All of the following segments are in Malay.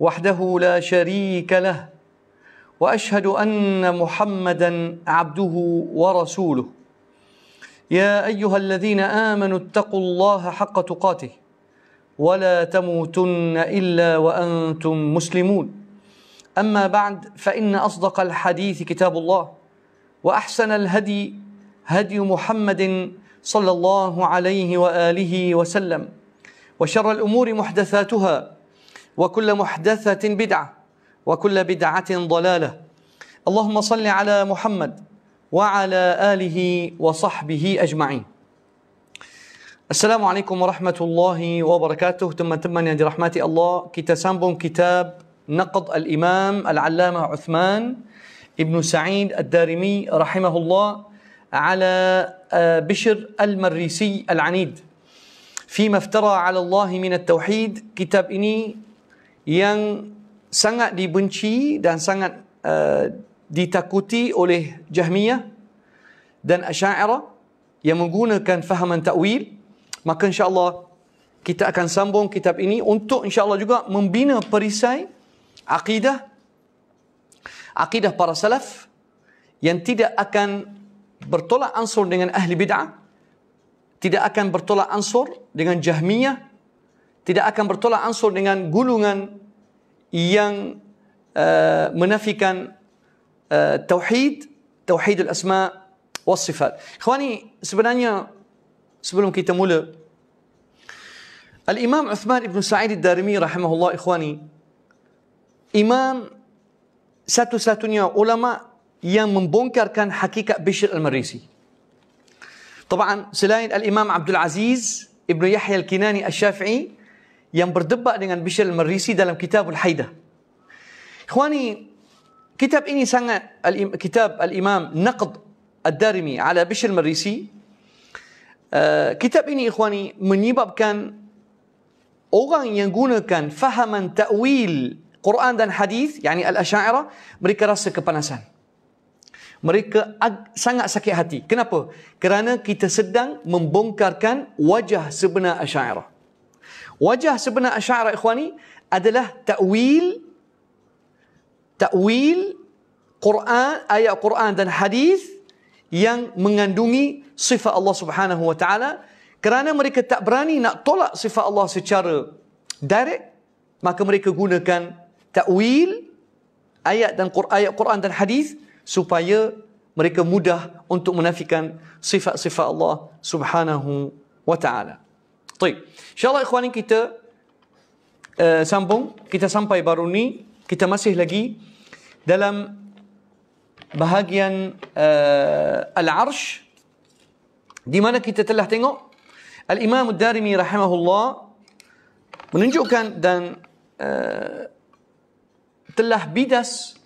وحده لا شريك له واشهد ان محمدا عبده ورسوله يا ايها الذين امنوا اتقوا الله حق تقاته ولا تموتن الا وانتم مسلمون اما بعد فان اصدق الحديث كتاب الله واحسن الهدي هدي محمد صلى الله عليه واله وسلم وشر الامور محدثاتها وكل محدثة بدعة وكل بدعة ضلالة اللهم صل على محمد وعلى آله وصحبه أجمعين السلام عليكم ورحمة الله وبركاته ثم تم يا رحمة الله كتاب كتاب نقض نقد الإمام العلامة عثمان ابن سعيد الدارمي رحمه الله على بشر المريسي العنيد فيما افترى على الله من التوحيد كتاب إني yang sangat dibenci dan sangat uh, ditakuti oleh Jahmiyah dan Asy'ariyah yang menggunakan fahaman takwil maka insya-Allah kita akan sambung kitab ini untuk insya-Allah juga membina perisai akidah akidah para salaf yang tidak akan bertolak ansur dengan ahli bid'ah tidak akan bertolak ansur dengan Jahmiyah tidak akan bertolak ansur dengan gulungan yang uh, menafikan uh, tauhid tauhidul asma was sifat. Khawani, sebenarnya sebelum kita mula Al-Imam Uthman Ibn Sa'id Ad-Darimi rahimahullah ikhwani imam satu-satunya ulama yang membongkarkan hakikat Bishr al-Marisi. Tabaan, selain Al-Imam Abdul Aziz Ibn Yahya Al-Kinani Al-Shafi'i, yang berdebat dengan Bishal Marisi dalam kitab Al-Haidah. Ikhwani, kitab ini sangat kitab Al-Imam Naqd Ad-Darimi ala Bishal Marisi. Uh, kitab ini ikhwani menyebabkan orang yang gunakan fahaman ta'wil Quran dan hadis, yakni Al-Asy'ara, mereka rasa kepanasan. Mereka ag- sangat sakit hati. Kenapa? Kerana kita sedang membongkarkan wajah sebenar Asy'ara wajah sebenar ikhwan, ikhwani adalah ta'wil ta'wil Quran ayat Quran dan hadis yang mengandungi sifat Allah Subhanahu wa taala kerana mereka tak berani nak tolak sifat Allah secara direct maka mereka gunakan ta'wil ayat dan ayat Quran dan hadis supaya mereka mudah untuk menafikan sifat-sifat Allah Subhanahu wa taala Baik. Insya-Allah ikhwani kita uh, sambung, kita sampai baru ni, kita masih lagi dalam bahagian uh, al-Arsh di mana kita telah tengok Al-Imam Ad-Darimi rahimahullah menunjukkan dan uh, telah bidas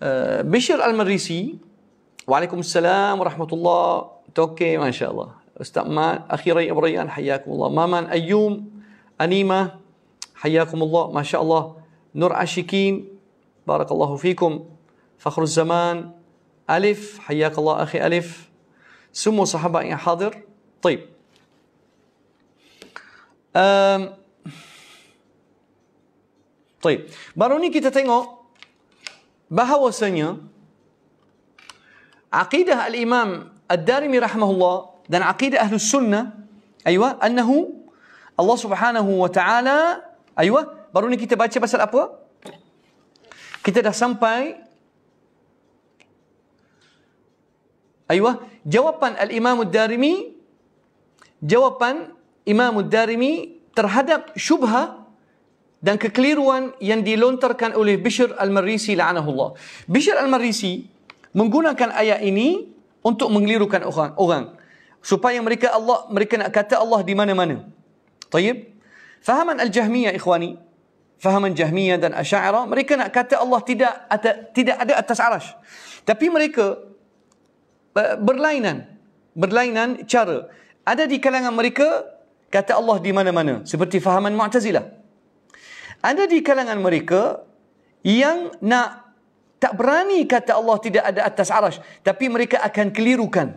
uh, Bishr Al-Marisi Waalaikumsalam warahmatullahi Toke, okay, masya Allah. استأمان أخيري ريان حياكم الله مامان أيوم أنيمة حياكم الله ما شاء الله نور عشيكين بارك الله فيكم فخر الزمان ألف حياك الله أخي ألف سمو صحابة يا حاضر طيب أم طيب باروني كي تتنغو بها وسنيا عقيدة الإمام الدارمي رحمه الله dan aqidah ahlu sunnah ayuh, annahu Allah subhanahu wa ta'ala ayuh, baru ni kita baca pasal apa kita dah sampai ayuh, jawapan al-imam ad-darimi jawapan imam ad-darimi terhadap syubha dan kekeliruan yang dilontarkan oleh Bishr al-Marisi la'anahullah Bishr al-Marisi menggunakan ayat ini untuk mengelirukan orang orang supaya mereka Allah mereka nak kata Allah di mana-mana. Tayyib. Fahaman al-Jahmiyah ikhwani. Fahaman Jahmiyah dan Asy'ara, mereka nak kata Allah tidak ada tidak ada atas arasy. Tapi mereka eh, berlainan, berlainan cara. Ada di kalangan mereka kata Allah di mana-mana seperti fahaman Mu'tazilah. Ada di kalangan mereka yang nak tak berani kata Allah tidak ada atas arasy, tapi mereka akan kelirukan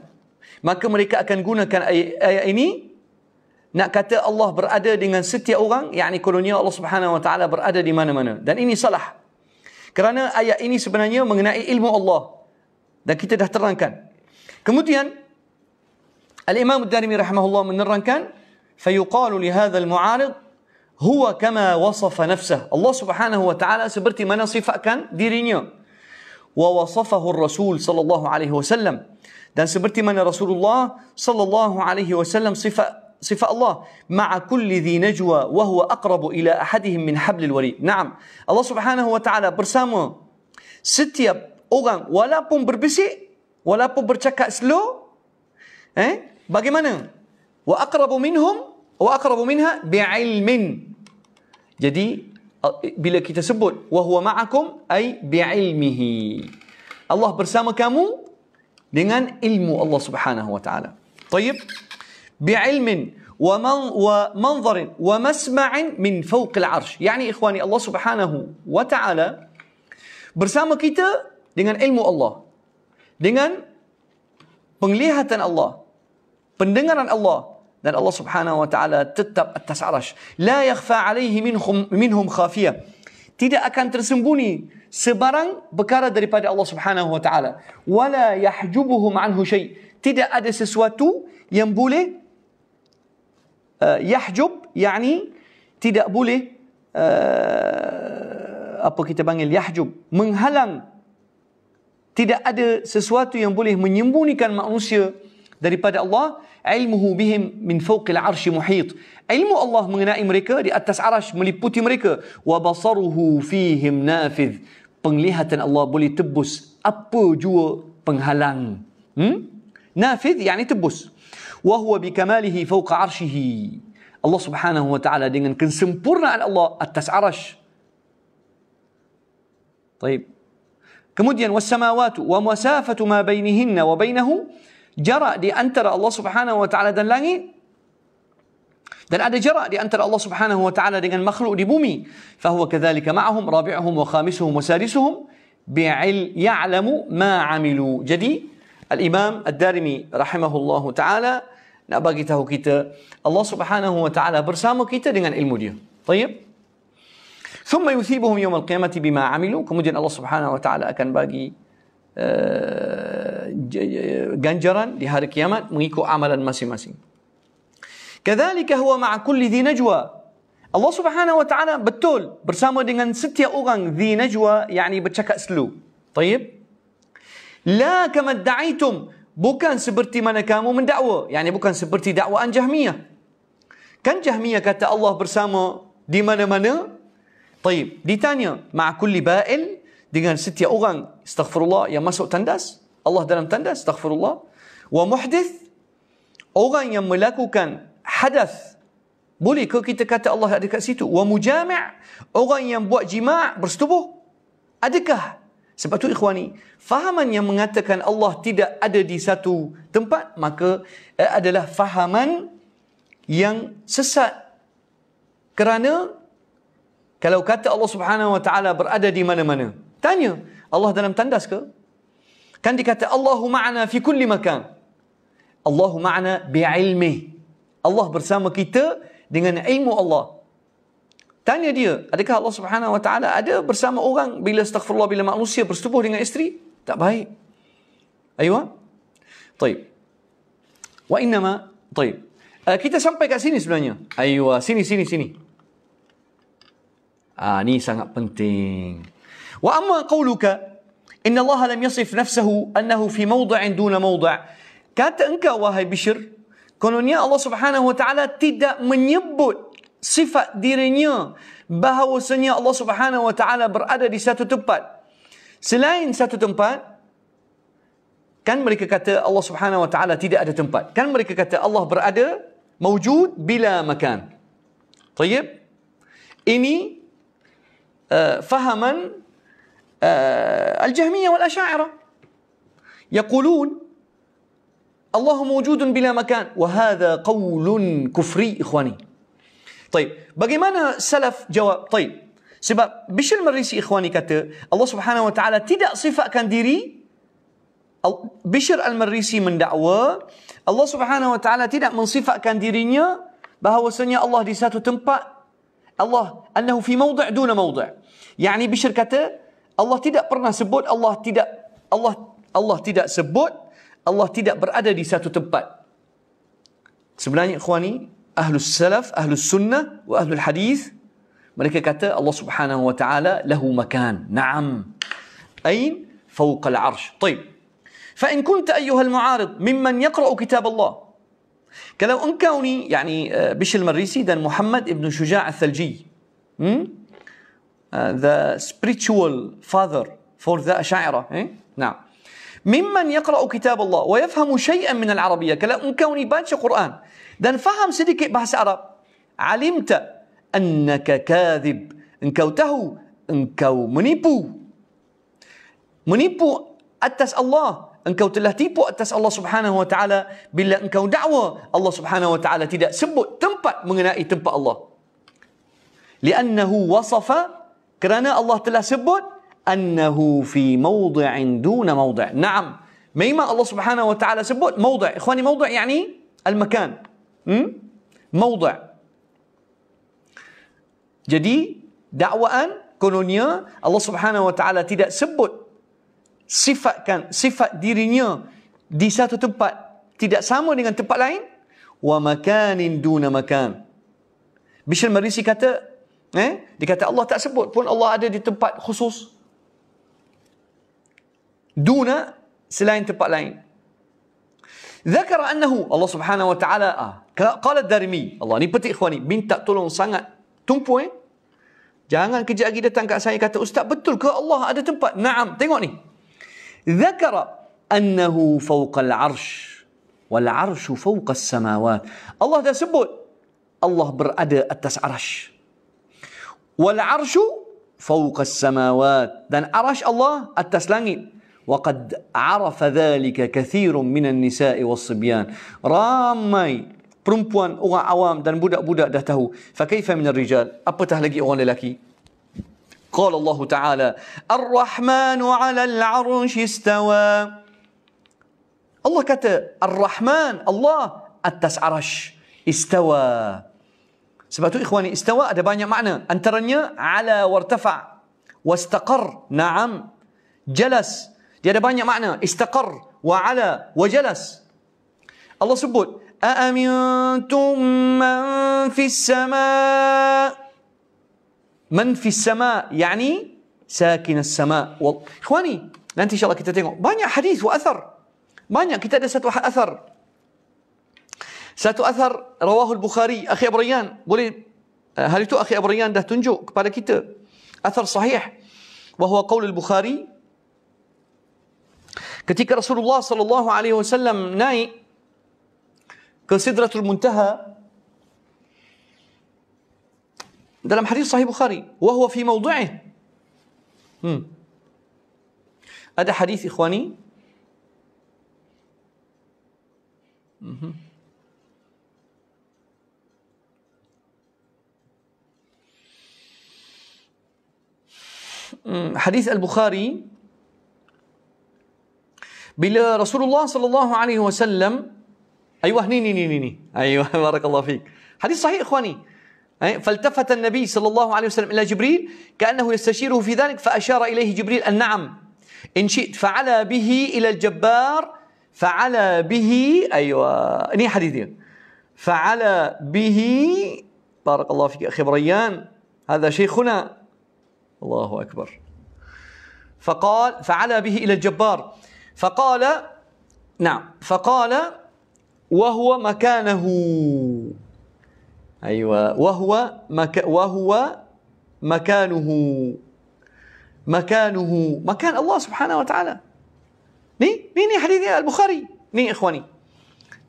maka mereka akan gunakan ayat, ayat ini nak kata Allah berada dengan setiap orang yakni kolonial Allah Subhanahu wa taala berada di mana-mana dan ini salah kerana ayat ini sebenarnya mengenai ilmu Allah dan kita dah terangkan kemudian Al Imam Ad-Darimi rahimahullah menerangkan fayuqalu li hadha al mu'arid huwa kama wasafa nafsah Allah Subhanahu wa taala seperti mana sifatkan dirinya wa wasafahu ar-rasul sallallahu alaihi wasallam dan seperti mana Rasulullah sallallahu alaihi wasallam sifat sifat Allah ma'a kulli dhi najwa wa huwa aqrabu ila ahadihim min hablil warid. Naam. Allah Subhanahu wa taala bersama setiap orang walaupun berbisik, walaupun bercakap slow, eh? Bagaimana? Wa aqrabu minhum wa aqrabu minha bi'ilmin. Jadi bila kita sebut wa huwa ma'akum ai bi'ilmihi. Allah bersama kamu dengan ilmu Allah Subhanahu wa taala. Tayyib. wa wa man طيب wa masma'in min fawq al فوق Yani ikhwani Allah Subhanahu wa taala bersama kita dengan ilmu Allah dengan penglihatan Allah pendengaran Allah dan Allah Subhanahu wa taala tetap atas arasy la yakhfa alaihi minhum minhum khafiyah tidak akan tersembunyi sebarang perkara daripada Allah Subhanahu Wa Taala. Wala yahjubuhum anhu syai. Tidak ada sesuatu yang boleh uh, yahjub, yakni tidak boleh uh, apa kita panggil yahjub, menghalang tidak ada sesuatu yang boleh menyembunyikan manusia daripada Allah ilmuhu bihim min fawqil arsy muhit ilmu Allah mengenai mereka di atas arasy meliputi mereka wa basaruhu fihim nafidh penglihatan Allah boleh tebus apa jua penghalang. Hmm? Nafidh yani tebus. Wa huwa bikamalihi fawqa arshihi. Allah Subhanahu wa taala dengan kesempurnaan Allah atas arash. Baik. Kemudian was-samawati wa masafatu ma bainihinna wa bainahu jara di antara Allah Subhanahu wa taala dan langit Dan ada jarak di antara Allah Subhanahu wa taala dengan makhluk di bumi. fa huwa kadzalika ma'ahum rabi'uhum wa khamisuhum wa sadisuhum bi'il ya'lamu ma 'amilu. Jadi Al-Imam Ad-Darimi rahimahullahu taala nak bagi tahu kita Allah Subhanahu wa taala bersama kita dengan ilmu dia. tayyib ثم يثيبهم يوم القيامة بما عملوا kemudian Allah Subhanahu wa taala akan bagi uh, ganjaran di hari kiamat mengikut amalan masing-masing. Kedalikah, huwa ma'a kulli dhi najwa. Allah Subhanahu wa taala betul bersama dengan setiap orang dhi najwa, yakni bercakap selu. Tayyib. La kama da'aitum bukan seperti mana kamu mendakwa, yakni bukan seperti dakwaan Jahmiyah. Kan Jahmiyah kata Allah bersama di mana-mana? Tayyib, ditanya ma'a kulli ba'il dengan setiap orang astaghfirullah yang masuk tandas, Allah dalam tandas astaghfirullah wa muhdith orang yang melakukan hadas boleh ke kita kata Allah ada dekat situ wa mujami' orang yang buat jima' bersetubuh adakah sebab tu ikhwani fahaman yang mengatakan Allah tidak ada di satu tempat maka eh, adalah fahaman yang sesat kerana kalau kata Allah Subhanahu wa taala berada di mana-mana tanya Allah dalam tandas ke kan dikata Allahu ma'ana fi kulli makan Allahu ma'ana bi 'ilmihi Allah bersama kita dengan ilmu Allah. Tanya dia, adakah Allah Subhanahu Wa Taala ada bersama orang bila astaghfirullah bila manusia bersetubuh dengan isteri? Tak baik. Ayuh. Baik. Ah. Wa innama طيب uh, eh, kita sampai kat sini sebenarnya ayo ah, sini sini sini ah ni sangat penting wa amma qawluka inna Allah lam yasif nafsahu annahu fi mawdi'in duna mawdi' kata engkau wahai bishr Kononnya Allah Subhanahu Wa Taala tidak menyebut sifat dirinya bahawasanya Allah Subhanahu Wa Taala berada di satu tempat. Selain satu tempat, Kan mereka kata Allah Subhanahu Wa Taala tidak ada tempat. Kan mereka kata Allah berada mewujud bila makan. Tayyib. Ini uh, fahaman uh, al-Jahmiyah wal-Asy'ariyah. يقولون الله موجود بلا مكان وهذا قول كفري إخواني طيب bagaimana سلف جواب طيب sebab Bishr Marisi إخواني kata Allah subhanahu wa ta'ala tidak sifatkan diri Bishr Al-Marisi mendakwa Allah subhanahu wa ta'ala tidak mensifatkan dirinya bahawasanya Allah di satu tempat Allah annahu fi mawdi' duna mawdi' yani Bishr kata Allah tidak pernah sebut Allah tidak Allah Allah tidak sebut Allah tidak berada di satu tempat. Sebenarnya ikhwani, ahlus salaf, ahlus sunnah wa ahlul hadis mereka kata Allah Subhanahu wa taala lahu makan. Naam. Ain فوق العرش. طيب. فإن كنت أيها المعارض ممن يقرأ كتاب الله كلو أن كوني يعني بش المريسي دان محمد ابن شجاع الثلجي hmm? uh, the spiritual father for the أشاعرة eh? نعم ممن يقرأ كتاب الله ويفهم شيئا من العربية كلا كوني باتش قرآن دان فهم سيدك بحس عرب علمت أنك كاذب انكوته انكو منيبو منيبو أتس الله انكو تلهتيبو أتس الله سبحانه وتعالى بلا انكو دعوة الله سبحانه وتعالى تدا سبو تنبأ مغنائي تنبأ الله لأنه وصف كرانا الله تلا سبوت أنه في موضع دون موضع نعم مما الله سبحانه وتعالى سبوت موضع إخواني موضع يعني المكان hmm? موضع جدي دعوة كونونيا الله سبحانه وتعالى تدا سبوت sifat kan sifat dirinya di satu tempat tidak sama dengan tempat lain wa makanin duna makan Bishr Marisi kata eh dia kata Allah tak sebut pun Allah ada di tempat khusus دون سلاين تبقلين ذكر أنه الله سبحانه وتعالى قال الدارمي الله ني بتي إخواني بنت تولون سangat تمبوين Jangan kejap lagi datang kat saya kata ustaz betul ke Allah ada tempat? Naam, tengok ni. Zakara annahu fawqa al-arsh wal arshu fawqa as-samawat. Allah dah sebut Allah berada atas arsh. Wal arshu fawqa as-samawat dan arsh Allah atas langit. وقد عرف ذلك كثير من النساء والصبيان رامي perempuan orang awam dan budak-budak dah tahu fakaifa min ar-rijal apatah lagi orang lelaki qala Allah taala ar-rahman 'ala al-'arsy istawa Allah kata ar-rahman Allah atas arasy istawa sebab tu ikhwani istawa ada banyak makna antaranya 'ala wartafa wastaqar na'am jalas Dia ada banyak makna. Istaqar wa'ala, wajalas. Allah sebut, "Aamintum man fis sama" Man fis sama, yani sakin as-sama. Ikhwani, nanti insyaallah kita tengok banyak hadis wa athar. Banyak kita ada satu athar. Satu athar rawahu al-Bukhari, akhi Abu Rayyan. Boleh hal itu akhi Abu Rayyan dah tunjuk kepada kita. Athar sahih. Wahwa qaul bukhari Ketika Rasulullah sallallahu Alaihi Wasallam naik ke Sidratul Muntaha dalam hadis Sahih Bukhari, wa huwa fi mawdu'ih. Hmm. Ada hadis ikhwani? Hmm. حديث البخاري Bila Rasulullah sallallahu alaihi wasallam ايوه ni ni ni ni ni. ايوه بارك الله فيك. حديث صحيح اخواني. فالتفت النبي صلى الله عليه وسلم الى جبريل كانه يستشيره في ذلك فاشار اليه جبريل ان نعم ان شئت فعلى به الى الجبار فعلى به ايوه ني حديثين فعلى به بارك الله فيك اخي بريان هذا شيخنا الله اكبر فقال فعلى به الى الجبار فقال نعم فقال وهو مكانه أيوة وهو مك وهو مكانه مكانه مكان الله سبحانه وتعالى ني ني ني حديث البخاري ني إخواني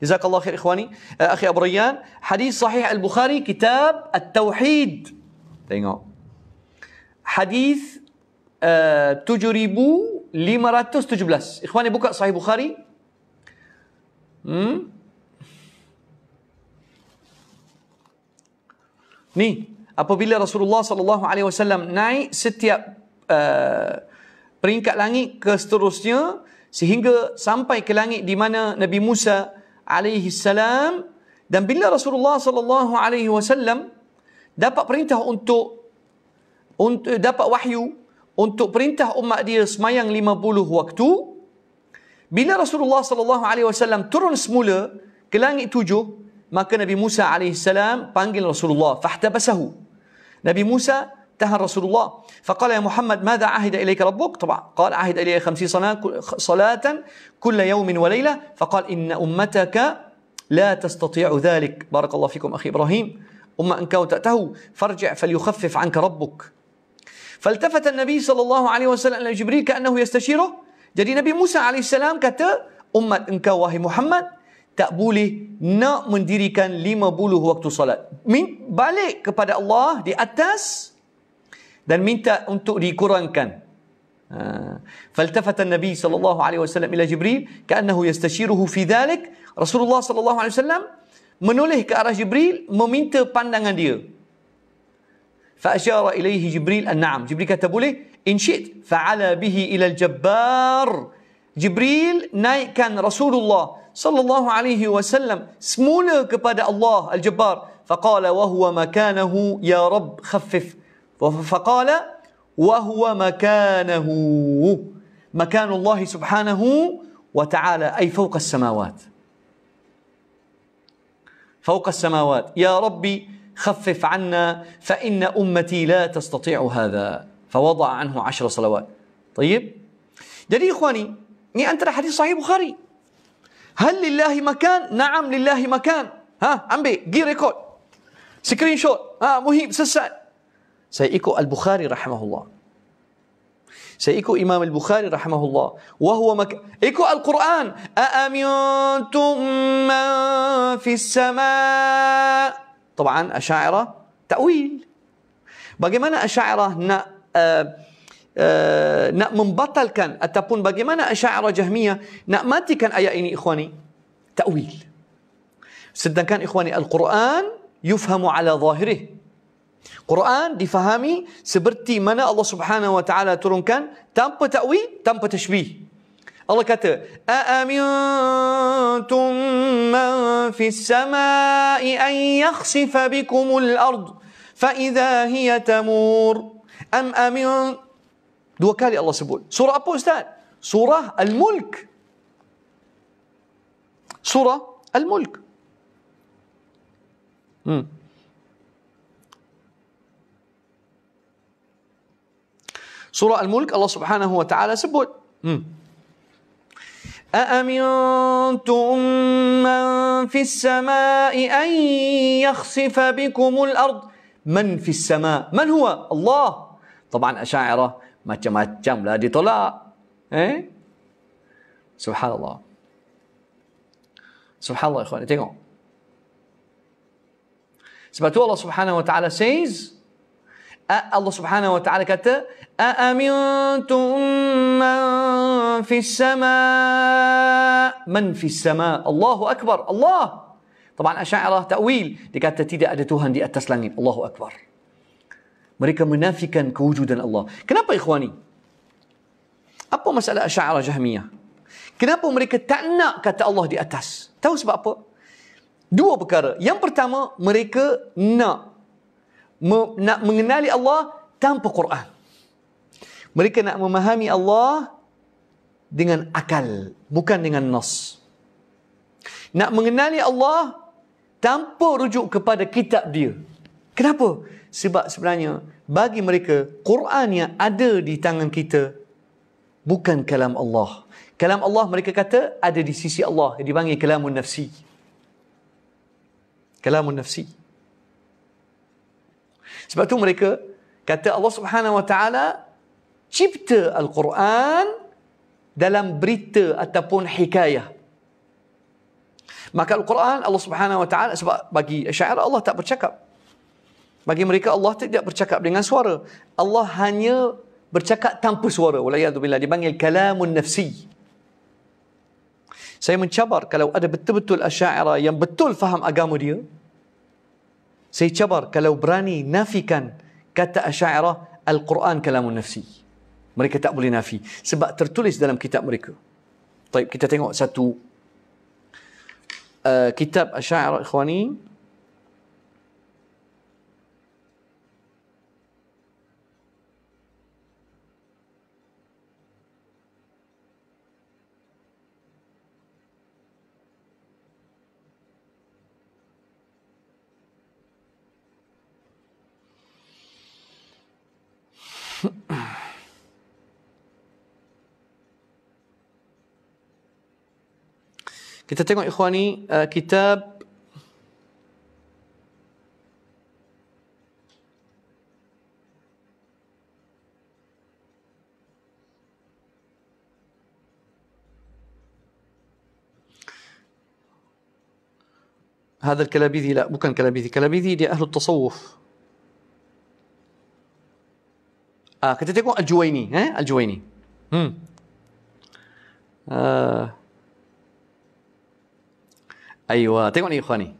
جزاك الله خير إخواني آه، أخي أبو ريان حديث صحيح البخاري كتاب التوحيد حديث آه، تجربوا 517. Ikhwani buka Sahih Bukhari. Hmm. Ni, apabila Rasulullah sallallahu alaihi wasallam naik setiap uh, peringkat langit ke seterusnya sehingga sampai ke langit di mana Nabi Musa alaihi salam dan bila Rasulullah sallallahu alaihi wasallam dapat perintah untuk untuk dapat wahyu untuk perintah umat dia semayang 50 waktu bila Rasulullah sallallahu alaihi wasallam turun semula ke langit tujuh maka Nabi Musa alaihi salam panggil Rasulullah fahtabasahu Nabi Musa tahan Rasulullah فقال يا محمد ماذا عهد إليك ربك طبعا قال عهد إلي خمسين صلاة, صلاة كل يوم وليلة فقال إن أمتك لا تستطيع ذلك بارك الله فيكم أخي إبراهيم أمة أنك وتأته فارجع فليخفف عنك ربك فالتفت Nabi sallallahu alaihi wasallam وسلم إلى جبريل كأنه يستشيره جدي نبي موسى عليه السلام كتا أمة إنك وهي محمد tak boleh nak mendirikan 50 waktu solat. Min, balik kepada Allah di atas dan minta untuk dikurangkan. Ha. Faltafata Nabi sallallahu alaihi wasallam ila Jibril ka'annahu yastashiruhu fi dhalik. Rasulullah sallallahu alaihi wasallam menoleh ke arah Jibril meminta pandangan dia. فأشار إليه جبريل أن نعم جبريل كتب له إن شئت فعلى به إلى الجبار جبريل ناي كان رسول الله صلى الله عليه وسلم سمونه كبدا الله الجبار فقال وهو مكانه يا رب خفف فقال وهو مكانه مكان الله سبحانه وتعالى أي فوق السماوات فوق السماوات يا ربي خفف عنا فإن أمتي لا تستطيع هذا فوضع عنه عشر صلوات طيب جدي إخواني ini أنت حديث صحيح بخاري هل لله مكان نعم لله مكان ها بي gi record سكرين شوت ها مهيب saya ikut البخاري رحمه الله سيكو إمام البخاري رحمه الله وهو مك... إكو القرآن أأمنتم من في السماء طبعا أشاعرة تأويل باقي مانا أشاعرة نا آه، آه، ن من بطل كان أتبون بقيمانا أشاعرة جهمية ن ماتي كان أيائني إخواني تأويل سدا كان إخواني القرآن يفهم على ظاهره قرآن دفهامي سبرتي منا الله سبحانه وتعالى ترون كان تم تأويل تم تشبيه الله كاتب أأمنتم من في السماء أن يخسف بكم الأرض فإذا هي تمور أم أمن دو كالي الله سبول سورة أبو أستاذ سورة الملك سورة الملك مم. سورة الملك الله سبحانه وتعالى سبول مم. أأمنتم من في السماء أن يخسف بكم الأرض من في السماء من هو الله طبعا أشاعرة ما تجمع لا دي طلع سبحان الله سبحان الله إخواني تيقوا سبحان الله سبحانه وتعالى says الله سبحانه وتعالى كتب أأمنتم من في السماء من في السماء الله أكبر الله طبعا أشاعرة تأويل dikata tidak ada Tuhan di atas langit الله أكبر mereka menafikan kewujudan Allah kenapa ikhwani apa masalah Asy'ariyah Jahmiyah kenapa mereka tak nak kata Allah di atas tahu sebab apa dua perkara yang pertama mereka nak nak mengenali Allah tanpa Quran mereka nak memahami Allah dengan akal, bukan dengan nas. Nak mengenali Allah tanpa rujuk kepada kitab dia. Kenapa? Sebab sebenarnya bagi mereka Quran yang ada di tangan kita bukan kalam Allah. Kalam Allah mereka kata ada di sisi Allah, dia dipanggil kalamun nafsi. Kalamun nafsi. Sebab tu mereka kata Allah Subhanahu wa taala cipta Al-Quran dalam berita ataupun hikayah. Maka Al-Quran Allah Subhanahu Wa Taala sebab bagi syair Allah tak bercakap. Bagi mereka Allah tidak bercakap dengan suara. Allah hanya bercakap tanpa suara. Walayadu billah dipanggil kalamun nafsi. Saya mencabar kalau ada betul-betul asyaira yang betul faham agama dia. Saya cabar kalau berani nafikan kata asyaira Al-Quran kalamun nafsi mereka tak boleh nafi sebab tertulis dalam kitab mereka. Baik, kita tengok satu uh, kitab Asy'ariyah Ikhwani لتتكن إخواني كتاب هذا الكلابيذي لا كان كلابيذي كلابيذي dia أهل التصوف آه كنت تقول الجويني ها الجويني هم. آه ايوه تيجوا يا اخواني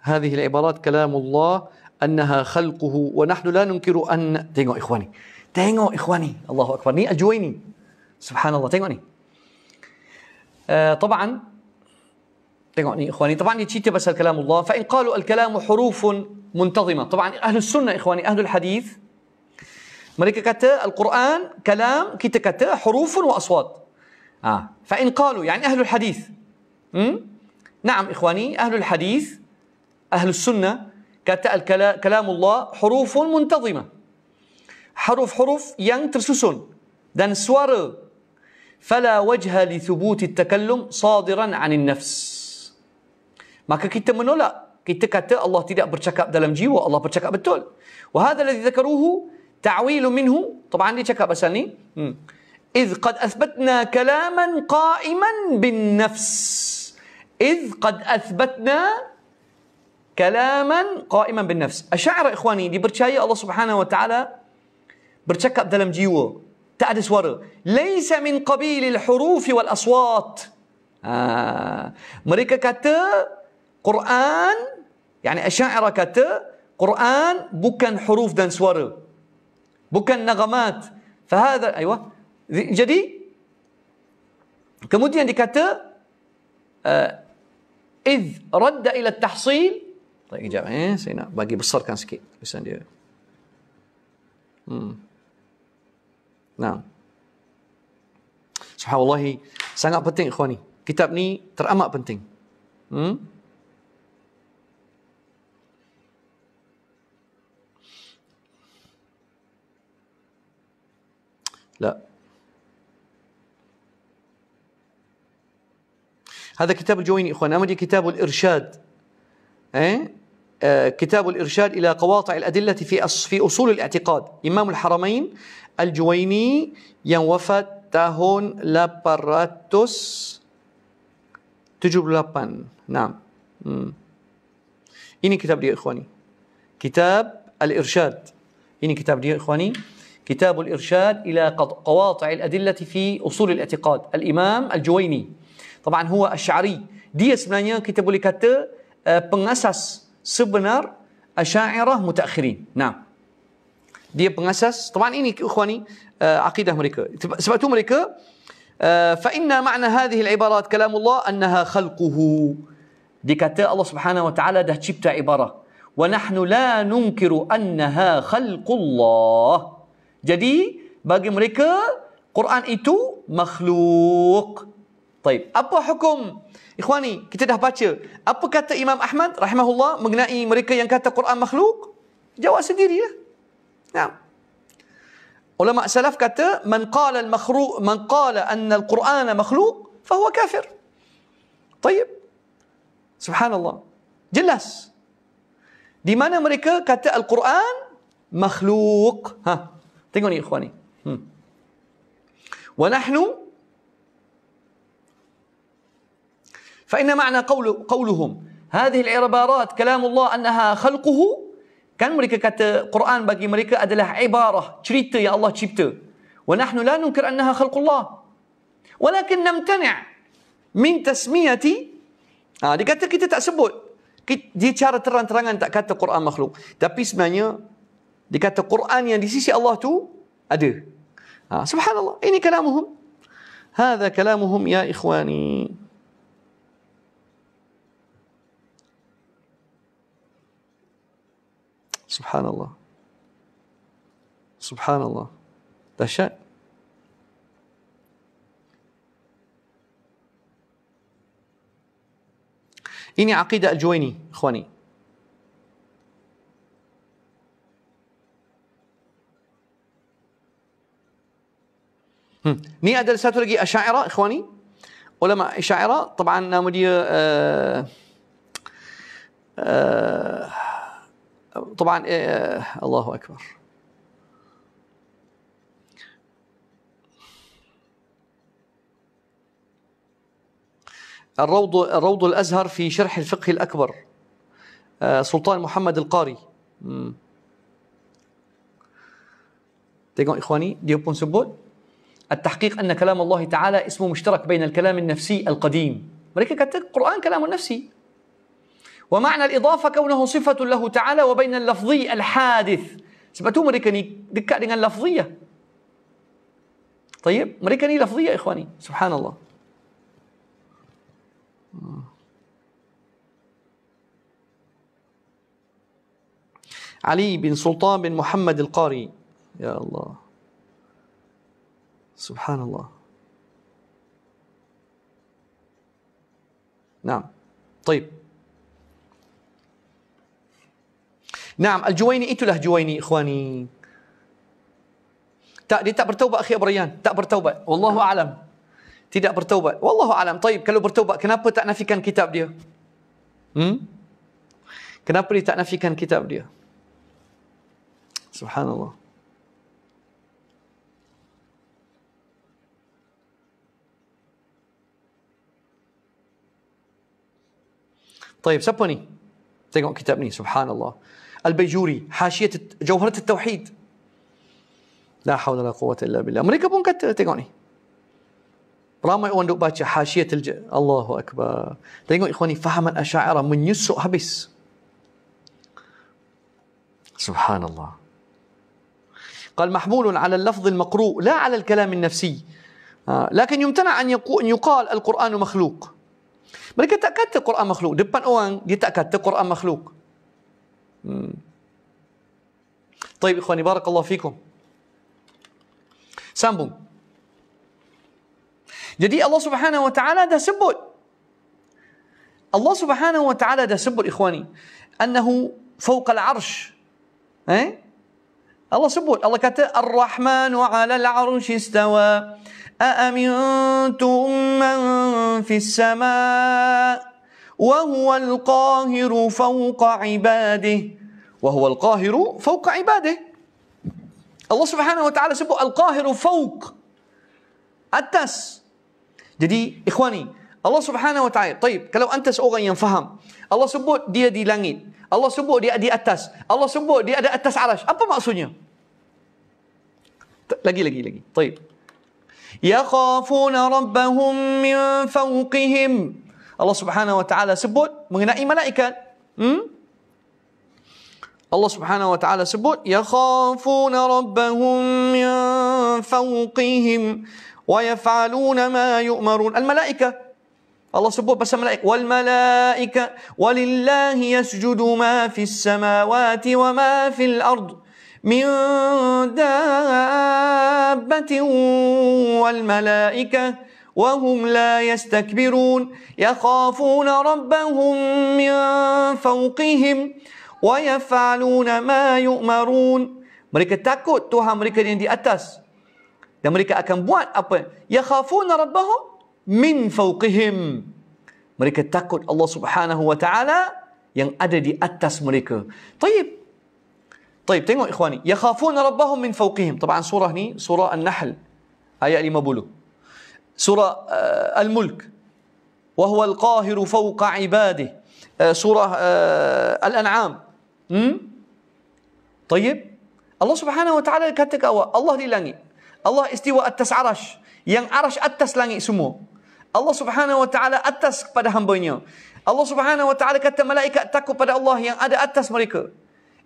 هذه العبارات كلام الله أنها خلقه ونحن لا ننكر أن تينغو إخواني تينغو إخواني الله أكبر ني اجويني سبحان الله tengok ni آه، طبعا تابعوني إخواني طبعا يتشتبس الكلام الله فإن قالوا الكلام حروف منتظمة طبعا أهل السنة إخواني أهل الحديث مريكا كتا القرآن كلام كتا كتا حروف وأصوات آه. فإن قالوا يعني أهل الحديث م? نعم إخواني أهل الحديث أهل السنة كتا الكلام الله حروف منتظمة حروف حروف ين ترسسون دان سوار فلا وجه لثبوت التكلم صادرا عن النفس maka kita menolak kita kata Allah tidak bercakap dalam jiwa Allah bercakap betul wahada alladhi dhakaruhu ta'wilu minhu طبعا dia cakap pasal ni إذ قد أثبتنا كلاما قائما بالنفس إذ قد أثبتنا كلاما قائما بالنفس الشعر إخواني دي برشاية الله سبحانه وتعالى برشاكب دلم جيوة تأدس ورا ليس من قبيل الحروف والأصوات آه. مريكا كتب Quran yani Asy'ariyah kata Quran bukan huruf dan suara. Bukan nagamat. Fahadha aywa. Jadi kemudian dikata eh, id radda ila tahsil. Tak kejap eh, saya nak bagi besarkan sikit tulisan dia. Hmm. Nah. Subhanallah, sangat penting ikhwan ni. Kitab ni teramat penting. Hmm. لا هذا كتاب الجويني إخوان أمدي كتاب الإرشاد إيه؟ آه كتاب الإرشاد إلى قواطع الأدلة في في أصول الاعتقاد إمام الحرمين الجويني تاهون لاباراتوس tahun لابان نعم إني كتاب لي إخواني كتاب الإرشاد إني كتاب لي إخواني dia كتاب الإرشاد إلى قواطع الأدلة في أصول الاعتقاد الإمام الجويني طبعا هو الشعري dia sebenarnya kita boleh kata uh, pengasas sebenar Asy'ariyah mutakhirin. Nah. Dia pengasas, taban ini ikhwani uh, akidah mereka. Sebab tu mereka uh, fa inna ma'na hadhihi al-ibarat kalamullah annaha khalquhu. Dikata Allah Subhanahu wa taala dah cipta ibarah. Wa nahnu la nunkiru annaha khalqullah. Jadi bagi mereka Quran itu makhluk. Baik, apa hukum Ikhwani, kita dah baca. Apa kata Imam Ahmad rahimahullah mengenai mereka yang kata Quran makhluk? Jawab sendirilah. Ya. Ulama salaf kata, "Man qala al-makhruq, man qala anna al-Quran makhluk, fa huwa kafir." Baik. Subhanallah. Jelas. Di mana mereka kata Al-Quran makhluk? Ha. تنقوني يا اخواني ونحن فإن معنى قول قولهم هذه العبارات كلام الله أنها خلقه كان مريكا كات قرآن باقي مريكا ادله عبارة تشريت يا الله تشيبت ونحن لا ننكر أنها خلق الله ولكن نمتنع من تسمية هذه آه، دي كاتر كتا تأسبول دي تشارة تران تران تأكاد القرآن مخلوق تبي اسمانيا Dia kata Quran yang di sisi Allah tu ada. Ha, subhanallah. Ini kalamuhum. Hada kalamuhum ya ikhwani. Subhanallah. Subhanallah. Dahsyat. Ini akidah Al-Juwaini, ikhwani. مين ادل ساتورجي أشاعرة إخواني علماء أشاعرة طبعا نامودية آه، آه، طبعا آه، الله أكبر الروض الروض الازهر في شرح الفقه الاكبر سلطان محمد القاري تيجون اخواني ديو بونسبول التحقيق أن كلام الله تعالى اسمه مشترك بين الكلام النفسي القديم ولكن القرآن كلام نفسي ومعنى الإضافة كونه صفة له تعالى وبين اللفظي الحادث سبتوا مريكاني دكا ni dekat طيب mereka لفظية إخواني سبحان الله علي بن سلطان بن محمد القاري يا الله سبحان الله نعم طيب نعم الجويني itu lah juwaini ikhwani tak dia tak bertaubat akhi Abriyan tak bertaubat wallahu alam tidak bertaubat wallahu alam طيب kalau bertaubat kenapa tak nafikan kitab dia hmm kenapa dia tak nafikan kitab dia subhanallah طيب سبوني تقعد كتابني سبحان الله البيجوري حاشية جوهرة التوحيد لا حول ولا قوة إلا بالله أمريكا بونك kata tengok ni ramai orang حاشية الج... الله أكبر Allahu إخواني فهم ikhwani من يسوء هبس سبحان الله قال محمول على اللفظ المقروء لا على الكلام النفسي لكن يمتنع أن يقال القرآن مخلوق Mereka tak kata Quran makhluk. Depan orang, dia tak kata Quran makhluk. Hmm. Taib ikhwani, barakallahu fikum. Sambung. Jadi Allah subhanahu wa ta'ala dah sebut. Allah subhanahu wa ta'ala dah sebut ikhwani. Annahu fawqa al-arsh. Eh? Allah sebut. Allah kata, Ar-Rahmanu ala al-arsh istawa. أأمنتم من في السماء وهو القاهر فوق عباده وهو القاهر فوق عباده الله سبحانه وتعالى سبق القاهر فوق أتس جدي إخواني الله سبحانه وتعالى طيب كلو أنت سأغن ينفهم الله سبق دي دي لانين. Allah sebut دي di atas. Allah sebut دي ada atas arash. Apa maksudnya? لقي لقي lagi. Baik. يخافون ربهم من فوقهم الله سبحانه وتعالى سبوت mengenai malaikat الله hmm? سبحانه وتعالى سبوت يخافون ربهم من فوقهم ويفعلون ما يؤمرون الملائكة الله سبوت بس الملائكة والملائكة ولله يسجد ما في السماوات وما في الأرض من دابة والملائكة وهم لا يستكبرون يخافون ربهم من فوقهم ويفعلون ما يؤمرون mereka takut Tuhan mereka yang di atas dan mereka akan buat apa yakhafuna rabbahum min fawqihim mereka takut Allah Subhanahu wa taala yang ada di atas mereka. Tayyib. طيب تنقوا إخواني يخافون ربهم من فوقهم طبعا سورة هني سورة النحل آية ما مبوله سورة آه، الملك وهو القاهر فوق عباده آه، سورة آه، الأنعام طيب الله سبحانه وتعالى كاتك أوى الله دي لاني الله استوى أتس عرش ين عرش أتس لاني سمو الله سبحانه وتعالى أتس pada hambanya الله سبحانه وتعالى كتب ملائكة أتكو pada الله yang ada أتس mereka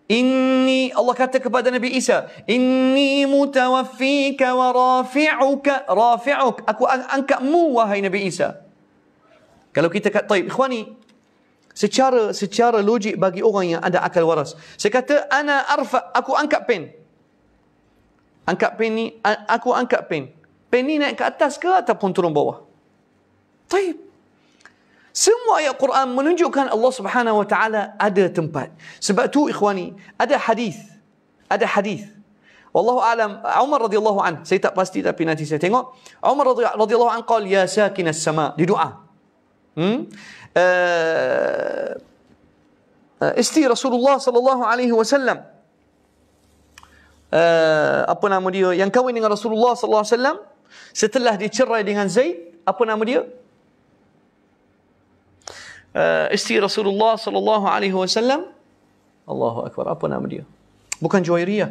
Inni Allah kata kepada Nabi Isa, "Inni mutawaffika wa rafiguk, rafi'uk." Aku angkat mu wahai Nabi Isa. Kalau kita kata, "Tayyib, ikhwani, secara secara logik bagi orang yang ada akal waras, saya kata ana arfa, aku angkat pen." Angkat pen ni, aku angkat pen. Pen ni naik ke atas ke ataupun turun bawah? Tayyib. Semua ayat Quran menunjukkan Allah Subhanahu wa taala ada tempat. Sebab tu ikhwani, ada hadis. Ada hadis. Wallahu alam Umar radhiyallahu an, saya tak pasti tapi nanti saya tengok. Umar radhiyallahu an qol ya sakin as-sama di doa. Hmm? Uh, eh, eh, isti Rasulullah sallallahu alaihi wasallam eh, apa nama dia yang kawin dengan Rasulullah sallallahu alaihi wasallam setelah dicerai dengan Zaid apa nama dia istri Rasulullah sallallahu alaihi wasallam Allahu akbar apa nama dia bukan Juwairiyah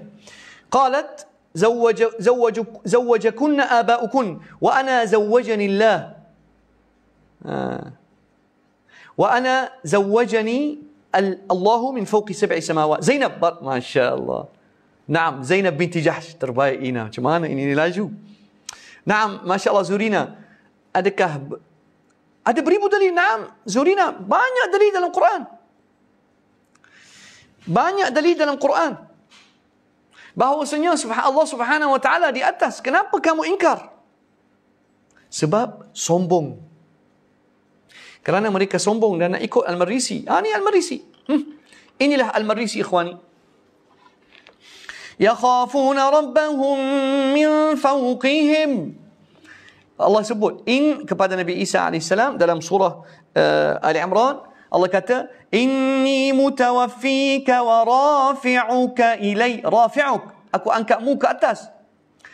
qalat زوج زوج زوجكن آباؤكن وأنا زوجني الله آه. وأنا زوجني الله من فوق سبع سماوات زينب بر... ما شاء الله نعم زينب بنت جحش terbaik Ina macam mana ini laju Naam, Masya Allah Zurina, adakah Ada beribu dalil. Naam, Zurina. Banyak dalil dalam Quran. Banyak dalil dalam Quran. Bahawasanya Allah subhanahu wa ta'ala di atas. Kenapa kamu ingkar? Sebab sombong. Kerana mereka sombong dan nak ikut Al-Marisi. Ah, ini Al-Marisi. Hmm. Inilah Al-Marisi, ikhwani. Ya يخافون ربهم min فوقهم Allah sebut in kepada Nabi Isa AS dalam surah uh, Ali Imran Allah kata inni mutawaffika wa rafi'uka ilai rafi'uk aku angkatmu ke atas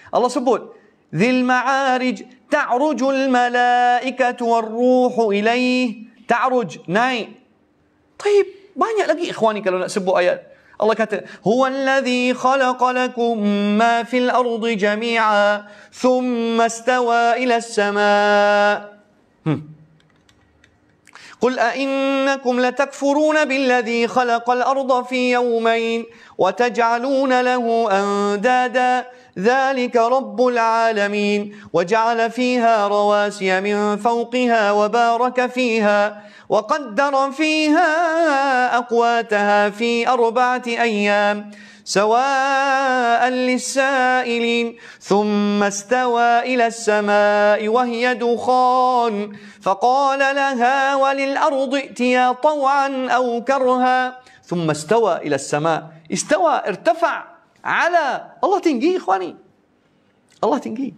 Allah sebut zil ma'arij ta'rujul malaikatu war ruhu ilaih ta'ruj naik Taib. banyak lagi ikhwani kalau nak sebut ayat الله كاتب هو الذي خلق لكم ما في الأرض جميعا ثم استوى إلى السماء قل أئنكم لتكفرون بالذي خلق الأرض في يومين وتجعلون له أندادا ذلك رب العالمين وجعل فيها رواسي من فوقها وبارك فيها وقدر فيها أقواتها في أربعة أيام سواء للسائلين ثم استوى إلى السماء وهي دخان فقال لها وللأرض ائتيا طوعا أو كرها ثم استوى إلى السماء استوى ارتفع على الله تنقيه إخواني الله تنقيه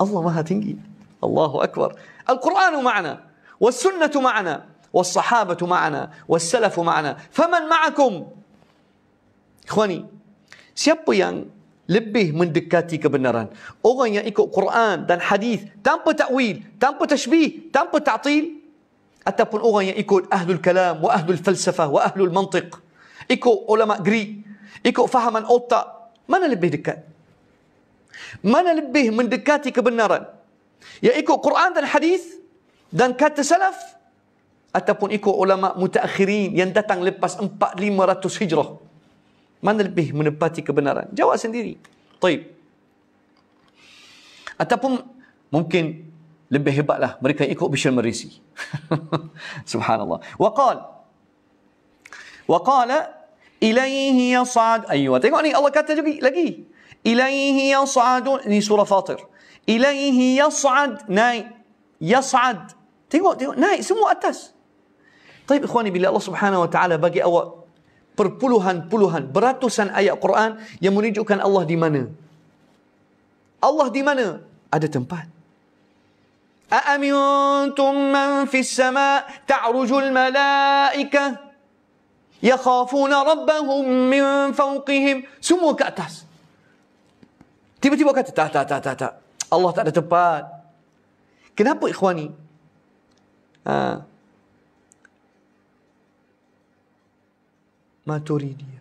الله ما تنقي الله أكبر القرآن معنا والسنة معنا والصحابة معنا والسلف معنا faman ma'akum Ikhwani siapa yang lebih mendekati kebenaran orang yang ikut Quran dan hadis tanpa takwil tanpa tashbih tanpa ta'til ataupun orang yang ikut ahlul kalam wa ahlul falsafah wa ahlul mantiq ikut ulama Greek ikut fahaman otak, mana lebih dekat? Mana lebih mendekati kebenaran? Ya ikut Quran dan hadis dan kata salaf ataupun ikut ulama mutakhirin yang datang lepas 4500 hijrah. Mana lebih menepati kebenaran? Jawab sendiri. Taib. Ataupun mungkin lebih hebatlah mereka ikut Bishr Marisi. Subhanallah. Waqal. Waqala. إليه يصعد أيوة تقولني الله كاتب لقي إليه يصعد ني سورة فاطر إليه يصعد ناي يصعد تقول تقول ناي سمو أتس طيب إخواني بالله الله سبحانه وتعالى باقي أو بربلوهن بلوهن براتوسن آية قرآن يمنجو كان الله دي منه الله دي منه ada tempat. أأمنتم من في السماء تعرج الملائكة يخافون ربهم من فوقهم سمو كاتاس تيبا تيبا كاتا تا تا تا تا تا الله تعالى تبات كنابو إخواني آه. ما تريدية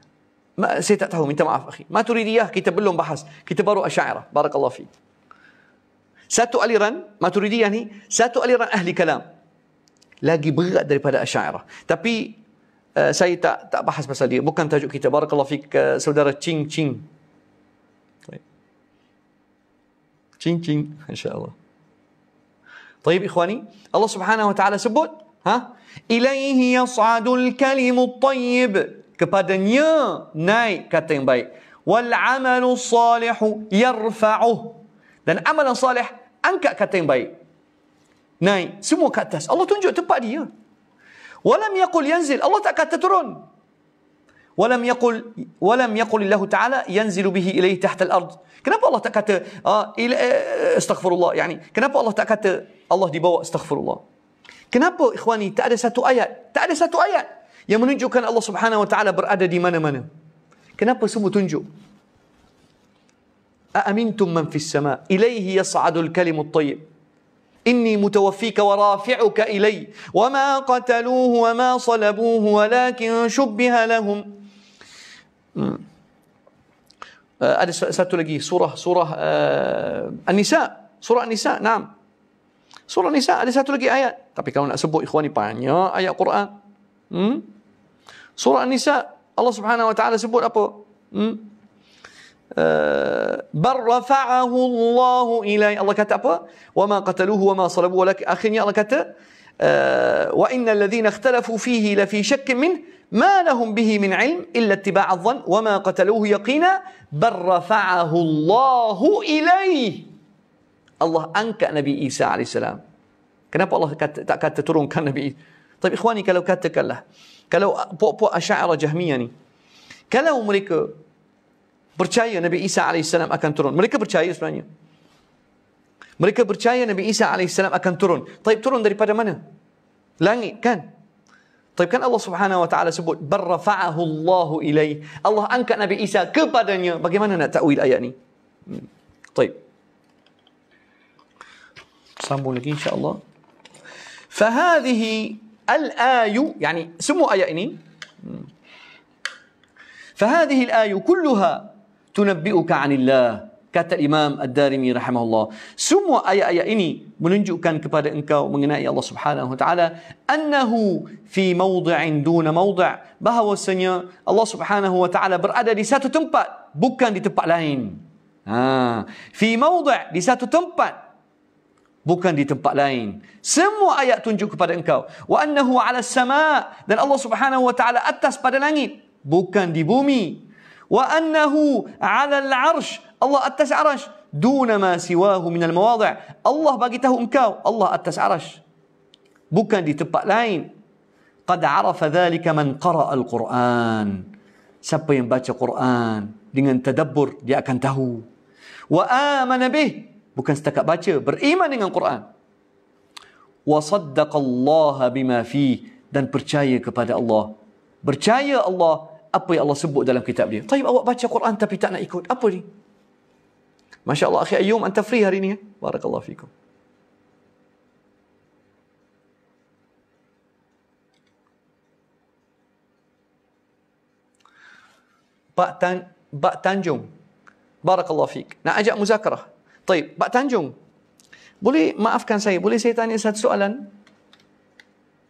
ما سيتأتهو من تمعاف أخي ما تريدية كتاب لهم بحث كتاب برو أشاعرة بارك الله فيك ساتو أليران ما تريدية يعني ساتو أليران أهلي كلام لاقي بغى داري بدا أشاعرة تبي Eh, saya tak tak bahas pasal dia. Bukan tajuk kita. Barakallahu fik uh, saudara Ching Ching. Ching Ching. InsyaAllah. Tayyib ikhwani. Allah subhanahu wa ta'ala sebut. Ha? Ilaihi yas'adul kalimu tayyib. Kepadanya naik kata yang baik. Wal amalu salihu yarfa'uh. Dan amalan salih angkat kata yang baik. Naik. Semua ke atas. Allah tunjuk tempat dia. ولم يقل ينزل الله تعالى تترون ولم يقل ولم يقل الله تعالى ينزل به اليه تحت الارض كنف الله تكت استغفر الله يعني كنف الله تكت الله دي بوا استغفر الله كنف اخواني تعالى ساتو ايات تعالى ساتو ايات يا منجو كان الله سبحانه وتعالى برادة دي من من كنف سمو تنجو أأمنتم من في السماء إليه يصعد الكلم الطيب إني متوفيك ورافعك إلي وما قتلوه وما صلبوه ولكن شبه لهم هذا ستلاقيه سورة سورة النساء سورة النساء نعم Surah Nisa ada satu lagi ayat. Tapi kalau nak sebut ikhwan ni banyak ayat Quran. Hmm? Surah Nisa Allah Subhanahu Wa Taala sebut apa? Hmm? Uh, bal rafa'ahu Allah ilai Allah kata apa? Wa ma qataluhu wa ma salabu walakin akhirnya Allah kata uh, wa innal ladzina ikhtalafu fihi la fi shakkin min ma lahum bihi min ilm illa ittiba'a dhann wa ma qataluhu yaqina bal rafa'ahu Allah ilai Allah angkat Nabi Isa AS Kenapa Allah kata, tak kata turunkan Nabi Isa? Tapi ikhwani kalau katakanlah Kalau puak-puak asyairah jahmiyah ni Kalau mereka percaya Nabi Isa AS akan turun. Mereka percaya sebenarnya. Mereka percaya Nabi Isa AS akan turun. Taib turun daripada mana? Langit kan? Taib kan Allah Subhanahu Wa Taala sebut berrafa'ahu Allahu ilai. Allah angkat Nabi Isa kepadanya. Bagaimana nak ta'wil ayat ni? Hmm. Taib. Sambung lagi insya-Allah. فهذه الآية يعني سمو آية إني فهذه الآية كلها tunabbi'uka 'anillah kata Imam Ad-Darimi rahimahullah semua ayat-ayat ini menunjukkan kepada engkau mengenai Allah Subhanahu wa taala annahu fi mawdi'in duna mawdi' bahwasanya Allah Subhanahu wa taala berada di satu tempat bukan di tempat lain ha fi mawdi' di satu tempat bukan di tempat lain semua ayat tunjuk kepada engkau wa annahu 'ala sama' dan Allah Subhanahu wa taala atas pada langit bukan di bumi وأنه على العرش الله أتس عرش دون ما سواه من المواضع الله باقي تهو إنكاو الله أتس عرش بكن دي تبقى لين قد عرف ذلك من قرأ القرآن سبا ينباتي القرآن dengan tadabbur dia akan tahu wa amana bih bukan setakat baca beriman dengan Quran wa saddaqa Allah bima fi dan percaya kepada Allah percaya Allah apa yang Allah sebut dalam kitab dia. Tapi awak baca Quran tapi tak nak ikut. Apa ni? Masya Allah, akhir ayum, anta free hari ni. Ya? Barakallahu fikum. Pak Tan Pak Tanjung. Barakallahu fik. Nak ajak muzakarah. Taib, Pak Tanjung. Boleh maafkan saya. Boleh saya tanya satu soalan?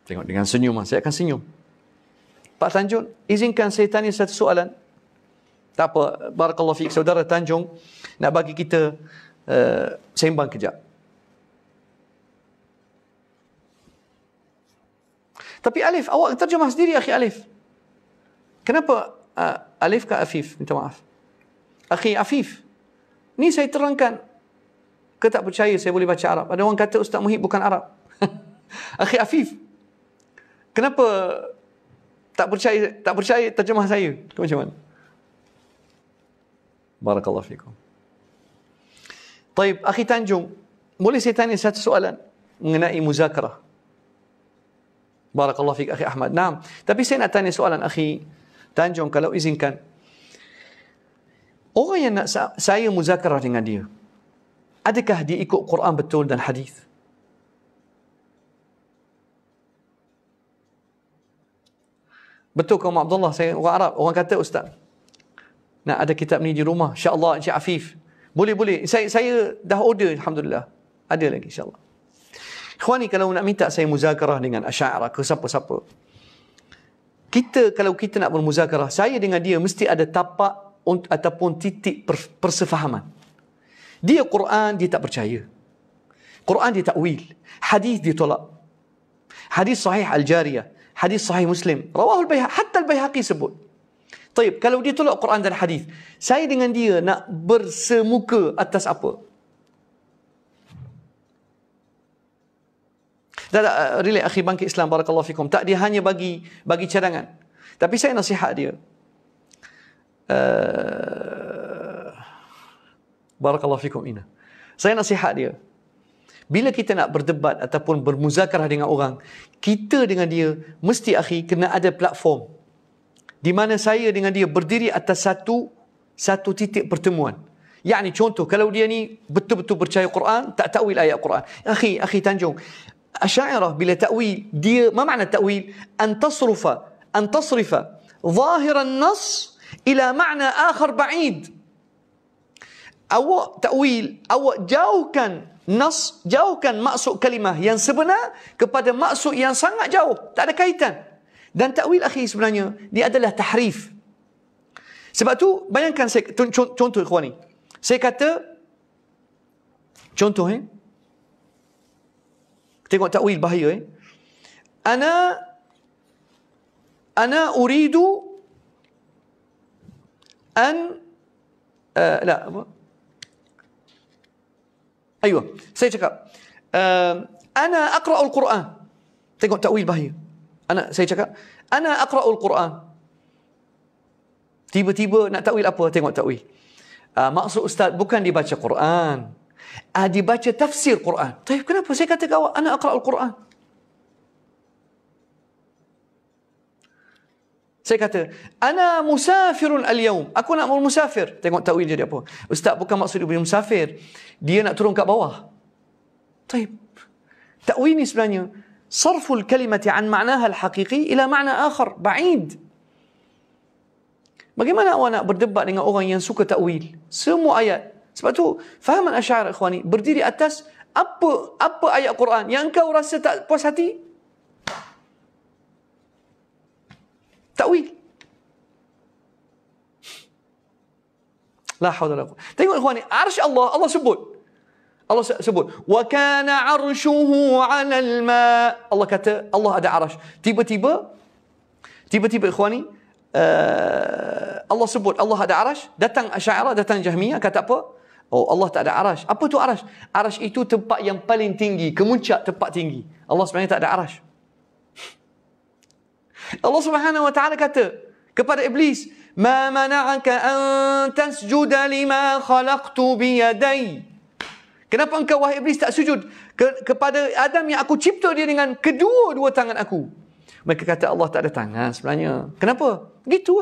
Tengok dengan senyum. Lah. Saya akan senyum. Pak Tanjung, izinkan saya tanya satu soalan. Tak apa, Barakallah Fik, saudara Tanjung nak bagi kita uh, sembang kejap. Tapi Alif, awak terjemah sendiri, Akhi Alif. Kenapa uh, Alif ke Afif? Minta maaf. Akhi Afif, ni saya terangkan. Kau tak percaya saya boleh baca Arab? Ada orang kata Ustaz Muhyid bukan Arab. Akhi Afif, kenapa tak percaya tak percaya terjemah saya ke macam mana barakallahu fikum طيب اخي تنجم boleh saya tanya satu soalan mengenai muzakarah Barakallah fiqh, Akhi Ahmad. Nah, tapi saya nak tanya soalan, Akhi Tanjung, kalau izinkan. Orang yang nak saya muzakarah dengan dia, adakah dia ikut Quran betul dan hadis? Betul ke Abdullah? Saya orang Arab. Orang kata, Ustaz, nak ada kitab ni di rumah. Allah Encik Afif. Boleh, boleh. Saya saya dah order, Alhamdulillah. Ada lagi, insyaAllah. Ikhwan ni kalau nak minta saya muzakarah dengan Asyairah ke siapa-siapa. Kita, kalau kita nak bermuzakarah, saya dengan dia mesti ada tapak ataupun titik persefahaman. Dia Quran, dia tak percaya. Quran dia ta'wil. Hadis dia tolak. Hadis sahih Al-Jariyah hadis sahih Muslim. Rawahul Bayhaqi, hatta Al-Bayhaqi sebut. Taib, kalau dia tolak Quran dan hadis, saya dengan dia nak bersemuka atas apa? Tak, tak, eh, relax, akhi bangkit Islam, barakallahu fikum. Tak, dia hanya bagi bagi cadangan. Tapi saya nasihat dia. Uh, barakallahu fikum, Ina. Saya nasihat dia bila kita nak berdebat ataupun bermuzakarah dengan orang, kita dengan dia mesti akhir kena ada platform di mana saya dengan dia berdiri atas satu satu titik pertemuan. Yang ni contoh kalau dia ni betul-betul percaya Quran, tak takwil ayat Quran. Akhi, akhi Tanjung, Asy'ariyah bila takwil, dia apa makna takwil? Antasrufa tasrufa, zahiran tasrifa nas ila makna akhar ba'id. Awak takwil, awak jauhkan nas jauhkan maksud kalimah yang sebenar kepada maksud yang sangat jauh tak ada kaitan dan tawil akhir sebenarnya dia adalah tahrif sebab tu bayangkan saya contoh ikhwan ni saya kata contoh eh tengok takwil bahaya eh ana ana uridu an uh, la apa Ayuh, saya cakap, uh, ana aqra'ul Quran. Tengok Tawil bahaya. Ana saya cakap, ana aqra'ul Quran. Tiba-tiba nak tawil apa? Tengok takwil. Uh, maksud ustaz bukan dibaca Quran. Uh, dibaca tafsir Quran. Tapi kenapa saya kata kau ana aqra'ul Quran? Saya kata, ana musafirun al-yawm. Aku nak musafir. Tengok takwil dia apa. Ustaz bukan maksud dia punya musafir. Dia nak turun kat bawah. Taib. Takwil ni sebenarnya sarful kalimati an ma'naha al-haqiqi ila ma'na akhar ba'id. Bagaimana awak nak berdebat dengan orang yang suka takwil? Semua ayat. Sebab tu fahaman asy'ari ikhwani berdiri atas apa apa ayat Quran yang kau rasa tak puas hati, Ta'wil. La hawla wa Tengok ikhwan ni, arsy Allah Allah sebut. Allah sebut, "Wa kana 'arsyuhu 'ala al-ma." Allah kata Allah ada arsy. Tiba-tiba tiba-tiba ikhwan ni, uh, eh, Allah sebut Allah ada arsy, datang Asy'ariyah, datang Jahmiyah kata apa? Oh Allah tak ada arash. Apa tu arash? Arash itu tempat yang paling tinggi, kemuncak tempat tinggi. Allah sebenarnya tak ada arash. Allah Subhanahu wa taala kata kepada iblis, "Ma mana'aka an tasjuda lima khalaqtu bi yaday?" Kenapa engkau wahai iblis tak sujud ke- kepada Adam yang aku cipta dia dengan kedua-dua tangan aku? Mereka kata Allah tak ada tangan sebenarnya. Kenapa? Gitu.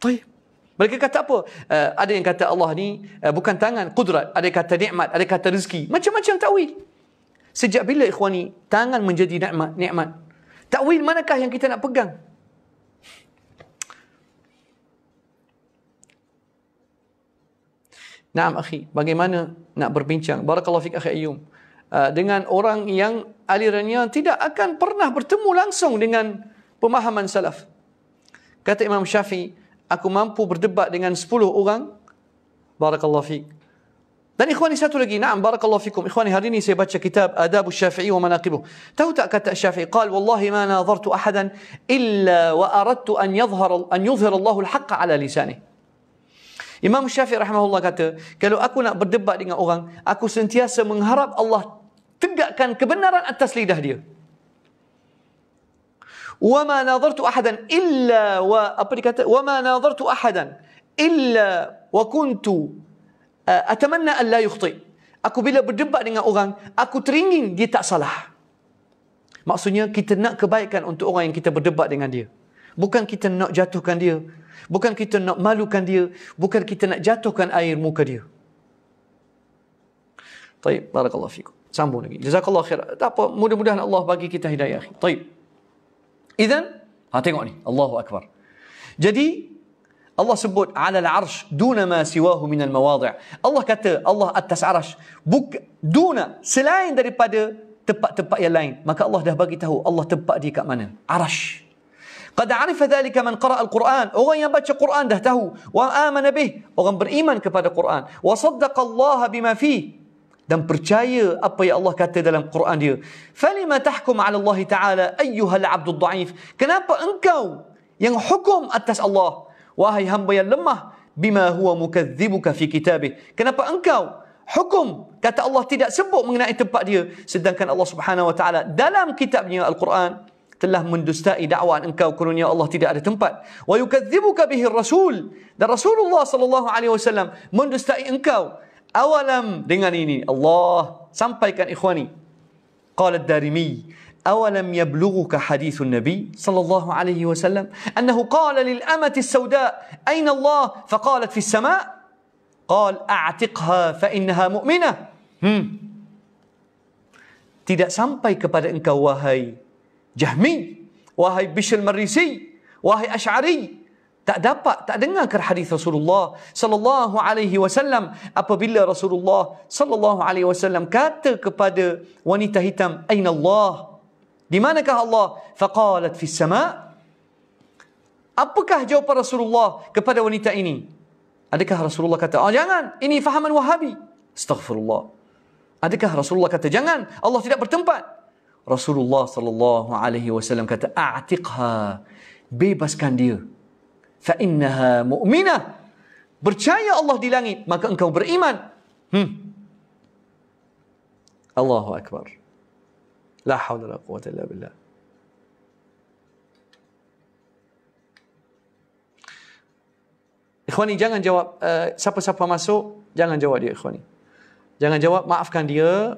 Tapi Mereka kata apa? Uh, ada yang kata Allah ni uh, bukan tangan, kudrat. Ada yang kata nikmat, ada yang kata rezeki. Macam-macam takwil. Sejak bila ikhwani tangan menjadi nikmat? Nikmat. Takwil manakah yang kita nak pegang? Naam akhi, bagaimana nak berbincang? Barakallahu fik akhi ayyum. Ah, dengan orang yang alirannya tidak akan pernah bertemu langsung dengan pemahaman salaf. Kata Imam Syafi'i, aku mampu berdebat dengan 10 orang. Barakallahu fik. Dan ikhwani satu lagi, na'am barakallahu fikum. Ikhwani hari ini saya baca kitab Adab Syafi'i wa Manaqibuh. Tahu tak kata Syafi'i, qal wallahi ma nadhartu ahadan illa wa aradtu an yadhhar an yudhhir Allahu al-haqqa ala lisani. Imam Syafi'i rahimahullah kata, kalau aku nak berdebat dengan orang, aku sentiasa mengharap Allah tegakkan kebenaran atas lidah dia. Wa ma nadhartu ahadan illa wa apa dikata? Wa ma nadhartu ahadan illa wa kuntu Eh, atamanna an la yukhti aku bila berdebat dengan orang aku teringin dia tak salah maksudnya kita nak kebaikan untuk orang yang kita berdebat dengan dia bukan kita nak jatuhkan dia bukan kita nak malukan dia bukan kita nak jatuhkan air muka dia طيب بارك الله فيكم lagi. جزاك khair. خير مود مود الله باقي كده هدايا اخي طيب اذا ها تقعني الله اكبر Jadi. Allah sebut alal arsh duna ma siwahu minal mawadi' Allah kata Allah atas arsh buk duna selain daripada tempat-tempat yang lain maka Allah dah bagi tahu Allah tempat dia kat mana arsh qad arifa dhalika man qara'a al-quran orang yang baca Quran dah tahu wa amana bih orang beriman kepada Quran wa saddaqa Allah bima fi dan percaya apa yang Allah kata dalam Quran dia falima tahkum 'ala Allah ta'ala ayyuhal 'abdud da'if kenapa engkau yang hukum atas Allah wahai hamba yang lemah bima huwa mukadzibuka fi kitabih kenapa engkau hukum kata Allah tidak sebut mengenai tempat dia sedangkan Allah Subhanahu wa taala dalam kitabnya al-Quran telah mendustai dakwaan engkau kerana Allah tidak ada tempat wa yukadzibuka bihi rasul dan Rasulullah sallallahu alaihi wasallam mendustai engkau awalam dengan ini Allah sampaikan ikhwani qala ad-darimi أولم يبلغك حديث النبي صلى الله عليه وسلم أنه قال للأمة السوداء أين الله فقالت في السماء قال أعتقها فإنها مؤمنة hmm. tidak sampai kepada engkau wahai Jahmi wahai Bishal Marisi wahai Ash'ari tak dapat tak dengarkan hadis Rasulullah sallallahu alaihi wasallam apabila Rasulullah sallallahu alaihi wasallam kata kepada wanita hitam aina Allah Di manakah Allah? Faqalat fis sama. Apakah jawapan Rasulullah kepada wanita ini? Adakah Rasulullah kata, oh jangan, ini fahaman wahabi. Astaghfirullah. Adakah Rasulullah kata, jangan, Allah tidak bertempat. Rasulullah sallallahu alaihi wasallam kata, a'tiqha, bebaskan dia. Fa innaha mu'minah. Percaya Allah di langit, maka engkau beriman. Hmm. Allahu Akbar. لا حول ولا قوة إلا بالله Ikhwani jangan jawab uh, siapa-siapa masuk jangan jawab dia ikhwani. Jangan jawab maafkan dia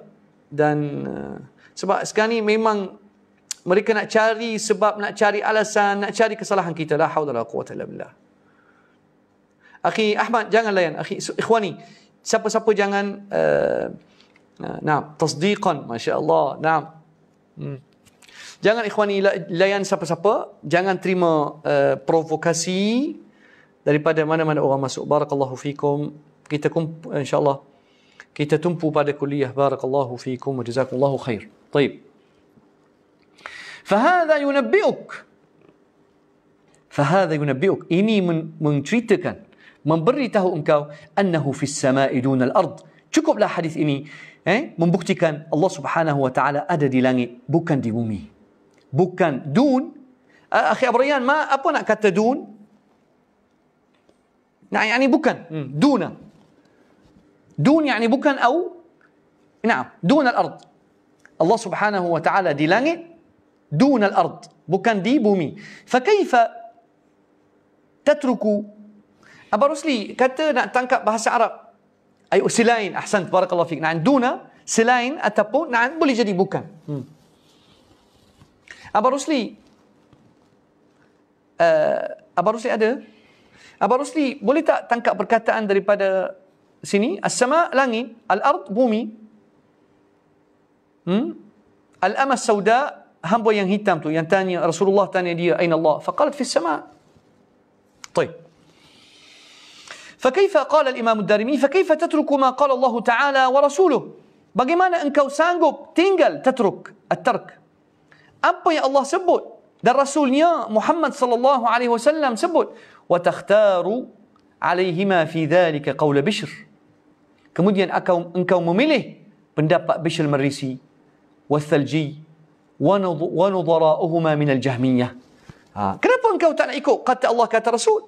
dan uh, sebab sekarang ni memang mereka nak cari sebab nak cari alasan nak cari kesalahan kita la haula wala quwata illa billah. Akhi Ahmad jangan layan akhi ikhwani siapa-siapa jangan uh, eh, uh, nah tasdiqan masya-Allah. Naam. Hmm. Jangan ikhwani layan siapa-siapa, jangan terima uh, provokasi daripada mana-mana orang masuk. Barakallahu fikum. Kita kumpu, insyaallah kita tumpu pada kuliah. Barakallahu fikum wa jazakumullahu khair. Baik. Fahadha yunabbi'uk. Fahadha yunabbi'uk. Ini men- menceritakan, memberitahu engkau annahu fis sama'i dunal ardh Cukuplah hadis ini eh, membuktikan Allah Subhanahu wa taala ada di langit bukan di bumi. Bukan dun. Uh, akhi Abrayan, ma apa nak kata dun? Nah, yani bukan. Hmm, duna. Dun yani bukan atau Naam, dun al-ard. Allah Subhanahu wa taala di langit dun al-ard, bukan di bumi. Fakaifa tatruku Abang Rusli kata nak tangkap bahasa Arab ayo selain ahsan barakallahu fik nah duna selain ataupun nah boleh jadi bukan hmm. Abah Rusli uh, eh, Abah Rusli ada Abah Rusli boleh tak tangkap perkataan daripada sini as-sama langit al-ard bumi hmm al-ama sauda hamba yang hitam tu yang tanya Rasulullah tanya dia aina Allah faqalat fis sama طيب فكيف قال الImam Darimi فكيف تترك ما قال الله تعالى ورسوله Bagaimana engkau sanggup tinggal tatruk at-tark apa yang Allah sebut dan rasulnya Muhammad sallallahu alaihi wasallam sebut wa takhtaru alaihima fi dhalika qaul bishr kemudian engkau, engkau memilih pendapat Bishr Marisi والثلجي ونظراؤهما من الجهمية ha. kenapa engkau tak nak ikut kata Allah kata Rasul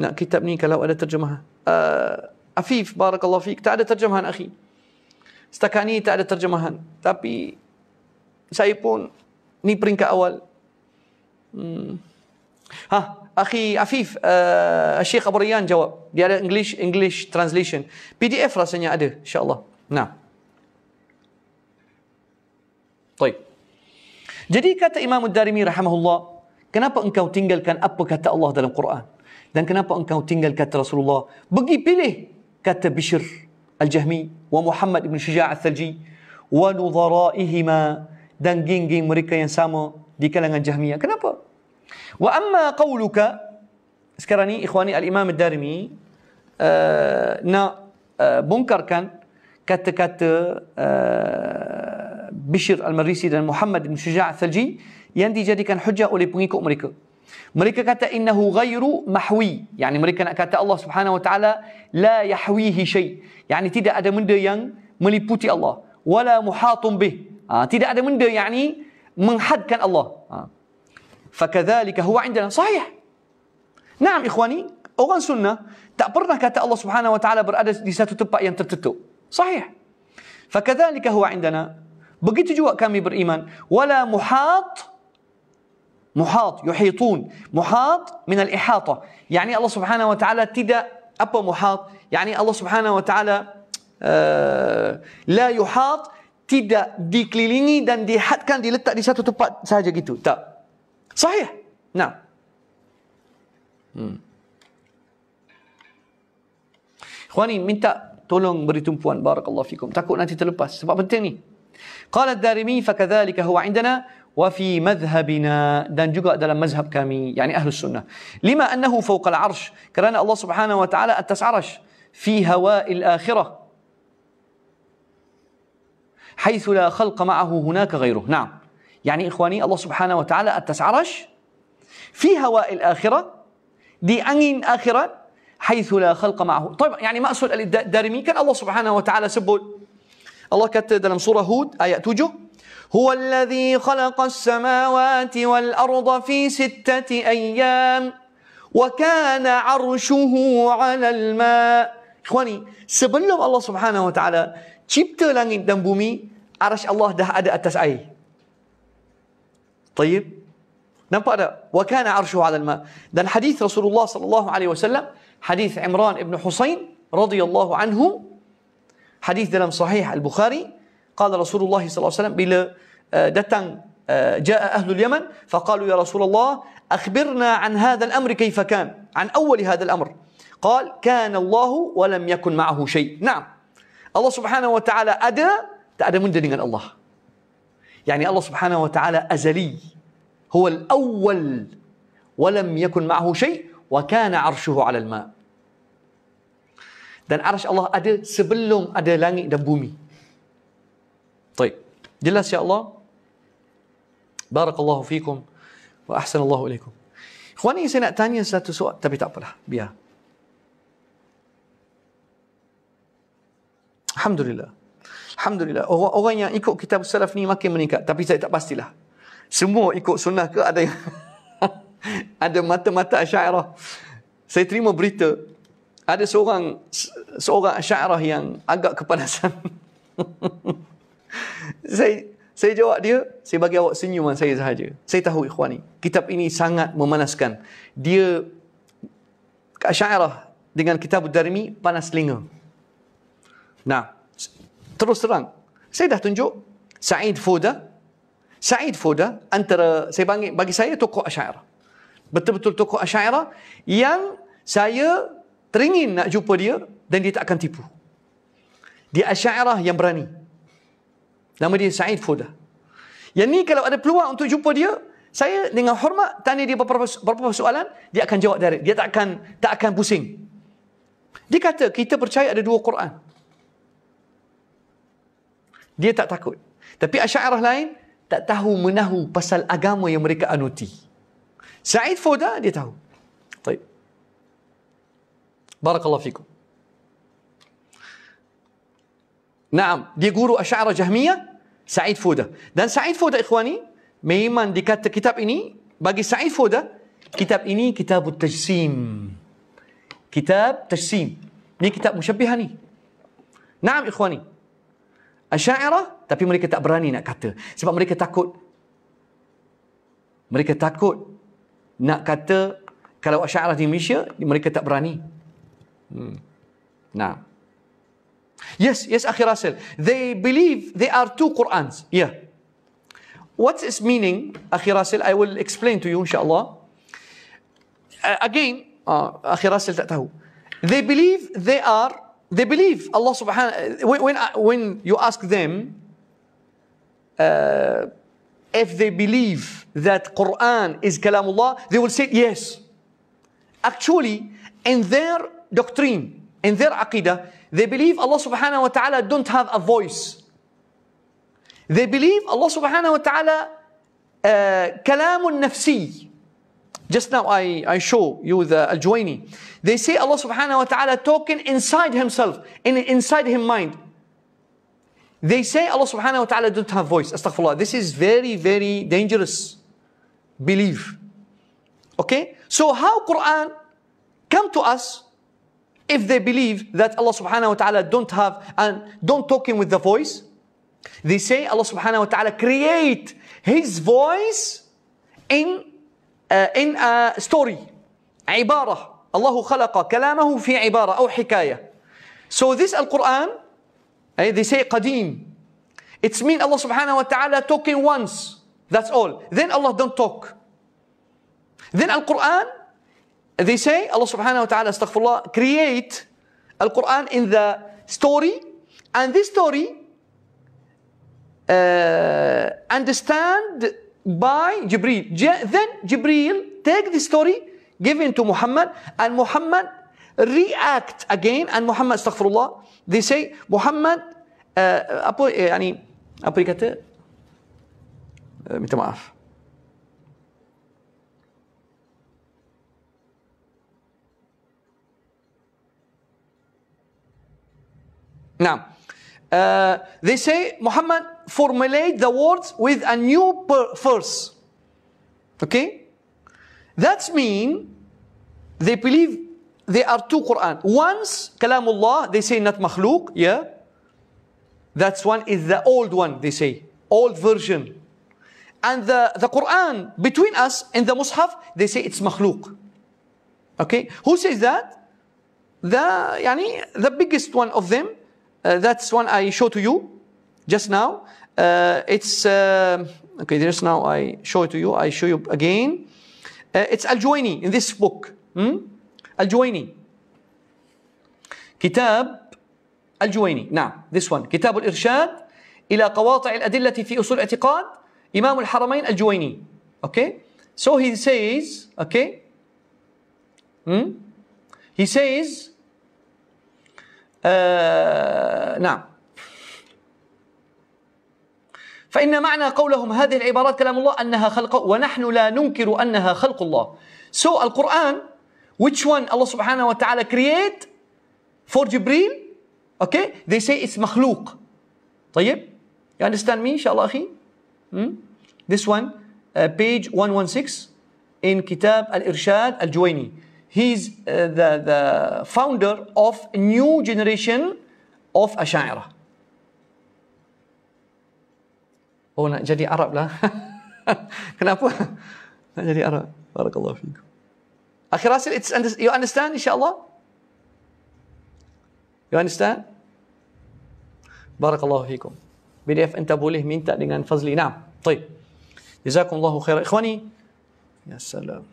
Nak kitab ni kalau ada terjemahan. Uh, Afif, Barakallah fiik. Tak ada terjemahan, akhi. Setakat ni tak ada terjemahan. Tapi, saya pun, ni peringkat awal. Hmm. Ha, akhi Afif, uh, Syekh Abu jawab. Dia ada English, English translation. PDF rasanya ada, insyaAllah. Nah. Baik. Jadi kata Imam Ad-Darimi rahimahullah, kenapa engkau tinggalkan apa kata Allah dalam Quran? Dan kenapa engkau tinggal kata Rasulullah? Bagi pilih kata Bishr Al-Jahmi wa Muhammad ibn Shuja' Al-Thalji wa nudharaihima dan geng-geng mereka yang sama di kalangan Jahmiyah. Kenapa? Wa amma qawluka sekarang ni ikhwani al-Imam al darimi uh, eh, nak uh, bongkarkan kata-kata eh, Bishr Al-Marisi dan Muhammad bin Shuja' Al-Thalji yang dijadikan hujah oleh pengikut mereka. Mereka kata innahu ghairu mahwi. Yani mereka nak kata Allah Subhanahu wa taala la yahwihi syai. Yani tidak ada benda yang meliputi Allah. Wala muhatum bih. Ha, tidak ada benda yani menghadkan Allah. Ha. Fakadzalika huwa indana sahih. Naam ikhwani, orang sunnah tak pernah kata Allah Subhanahu wa taala berada di satu tempat yang tertutup. Sahih. Fakadzalika huwa indana. Begitu juga kami beriman. Wala muhat محاط يحيطون محاط من الإحاطة يعني الله سبحانه وتعالى تدا أبا محاط يعني الله سبحانه وتعالى آه، لا يحاط تدا ديكليني دان دي حد كان دي لتا دي ساتو تبا ساجة جيتو تا صحيح نعم إخواني من تا تولون بريتون بوان بارك الله فيكم تاكو نانتي تلبس سبا بنتيني قال الدارمي فكذلك هو عندنا وفي مذهبنا دان juga dalam مذهب كامي يعني أهل السنة لما أنه فوق العرش كرانا الله سبحانه وتعالى ta'ala atas في هواء الآخرة حيث لا خلق معه هناك غيره نعم يعني إخواني الله سبحانه وتعالى atas arsh في هواء الآخرة دي أنين آخرة حيث لا خلق معه طيب يعني ما أسود الدارمي كان الله سبحانه وتعالى سبه الله كتب دلم سورة هود آية 7 هو الذي خلق السماوات والأرض في ستة أيام وكان عرشه على الماء Ikhwani, sebelum Allah Subhanahu Wa Taala cipta langit dan bumi, arasy Allah dah ada atas air. Tayyib. Nampak tak? Wa kana arsyu 'ala al-ma. Dan hadis Rasulullah sallallahu alaihi wasallam, hadis Imran ibn Husain radhiyallahu anhu, hadis dalam sahih Al-Bukhari, قال رسول الله صلى الله عليه وسلم بلا دتان آه، آه، جاء أهل اليمن فقالوا يا رسول الله أخبرنا عن هذا الأمر كيف كان عن أول هذا الأمر قال كان الله ولم يكن معه شيء نعم الله سبحانه وتعالى أدى تأدى من دين الله يعني الله سبحانه وتعالى أزلي هو الأول ولم يكن معه شيء وكان عرشه على الماء dan arsh Allah ada sebelum ada langit dan bumi طيب جلس ya Allah الله بارك الله فيكم واحسن الله اليكم اخواني سنة ثانية satu soal tapi tak apalah biar Alhamdulillah Alhamdulillah orang, orang yang ikut kitab salaf ni makin meningkat tapi saya tak pastilah semua ikut sunnah ke ada yang ada mata-mata asyairah saya terima berita ada seorang seorang asyairah yang agak kepanasan saya saya jawab dia, saya bagi awak senyuman saya sahaja. Saya tahu ikhwan ni, kitab ini sangat memanaskan. Dia Asy'ariyah dengan kitab Darmi panas linga. Nah, terus terang, saya dah tunjuk Said Foda. Said Foda antara saya panggil bagi saya tokoh Asy'ariyah. Betul-betul tokoh Asy'ariyah yang saya teringin nak jumpa dia dan dia tak akan tipu. Dia Asy'ariyah yang berani. Nama dia Said Foda. Yang ni kalau ada peluang untuk jumpa dia, saya dengan hormat tanya dia beberapa, beberapa soalan, dia akan jawab direct. Dia tak akan tak akan pusing. Dia kata, kita percaya ada dua Quran. Dia tak takut. Tapi asyairah lain, tak tahu menahu pasal agama yang mereka anuti. Said Foda, dia tahu. Baik. Barakallah fikum. Naam, dia guru asyairah jahmiah, Sa'id Foda. Dan Sa'id Foda Ikhwani, memang dikata kitab ini bagi Sa'id Foda kitab ini kitab tajsim. Kitab tajsim. Ni kitab musyabihah ni. Naam ikhwani. Asy'ariyah tapi mereka tak berani nak kata sebab mereka takut. Mereka takut nak kata kalau Asy'ariyah di Malaysia mereka tak berani. Hmm. Nah. Yes, yes, Akhi Russell. They believe there are two Qur'ans. Yeah. What's its meaning, Akhi Russell? I will explain to you, inshallah. Uh, again, uh, Akhi Russell, They believe they are, they believe Allah subhanahu, when, when, uh, when you ask them, uh, if they believe that Quran is Kalamullah, they will say yes. Actually, in their doctrine, in their aqidah, they believe Allah subhanahu wa ta'ala don't have a voice. They believe Allah subhanahu wa ta'ala كلام uh, nafsi. Just now I, I show you the al They say Allah subhanahu wa ta'ala talking inside himself, in, inside his mind. They say Allah subhanahu wa ta'ala don't have voice. Astaghfirullah. This is very, very dangerous belief. Okay? So how Quran come to us if they believe that Allah subhanahu wa ta'ala don't have and don't talk talking with the voice, they say Allah subhanahu wa ta'ala create his voice in uh, in a story عبارة الله خلق كلامه في عبارة أو حكاية so this Al-Quran eh, they say قديم it's mean Allah subhanahu wa ta'ala talking once that's all then Allah don't talk then Al-Quran they say, Allah subhanahu wa ta'ala, astaghfirullah, create Al-Quran in the story. And this story uh, understand by Jibreel. then Jibreel take the story given to Muhammad and Muhammad react again and Muhammad astaghfirullah they say Muhammad uh, يعني أبو يكتر متى ما أعرف Now, uh, they say, Muhammad, formulate the words with a new verse. Okay? That's mean they believe there are two Quran. Once, Kalamullah, they say not makhluk, yeah? That's one is the old one, they say. Old version. And the, the Quran between us and the Mus'haf, they say it's makhluk. Okay? Who says that? The, yani, the biggest one of them, uh, that's one I show to you just now. Uh, it's, uh, okay, there's now I show it to you. I show you again. Uh, it's Al-Juwaini in this book. Hmm? Al-Juwaini. كتاب الجويني نعم this one كتاب الإرشاد إلى قواطع الأدلة في أصول الاعتقاد إمام الحرمين الجويني okay so he says okay hmm? he says آه، نعم فإن معنى قولهم هذه العبارات كلام الله أنها خلق ونحن لا ننكر أنها خلق الله So القرآن which one Allah سبحانه وتعالى create for Jibril okay they say it's مخلوق طيب you understand me إن شاء الله أخي hmm? this one uh, page 116 in كتاب الإرشاد الجويني he's uh, the, the founder of a new generation of Ashairah. Oh nak jadi Arab lah. Kenapa? nak jadi Arab. Barakallahu fikum. Akhir Rasil, it's, under, you understand insyaAllah? You understand? Barakallahu fikum. PDF anda boleh minta dengan Fazli. Naam. Taib. Jazakumullahu khairan. Ikhwani. Ya salam.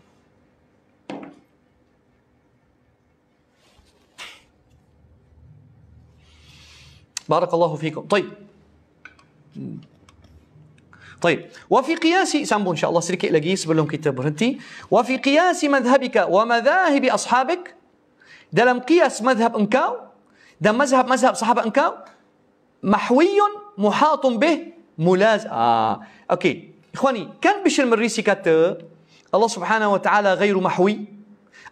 بارك الله فيكم طيب طيب وفي قياس سامبو ان شاء الله سلكي لقي سبلهم كتاب برنتي وفي قياس مذهبك ومذاهب اصحابك دلم قياس مذهب انكاو دم مذهب مذهب صحابه انكاو محوي محاط به ملاز اه اوكي اخواني كان بشر من ريسي كات الله سبحانه وتعالى غير محوي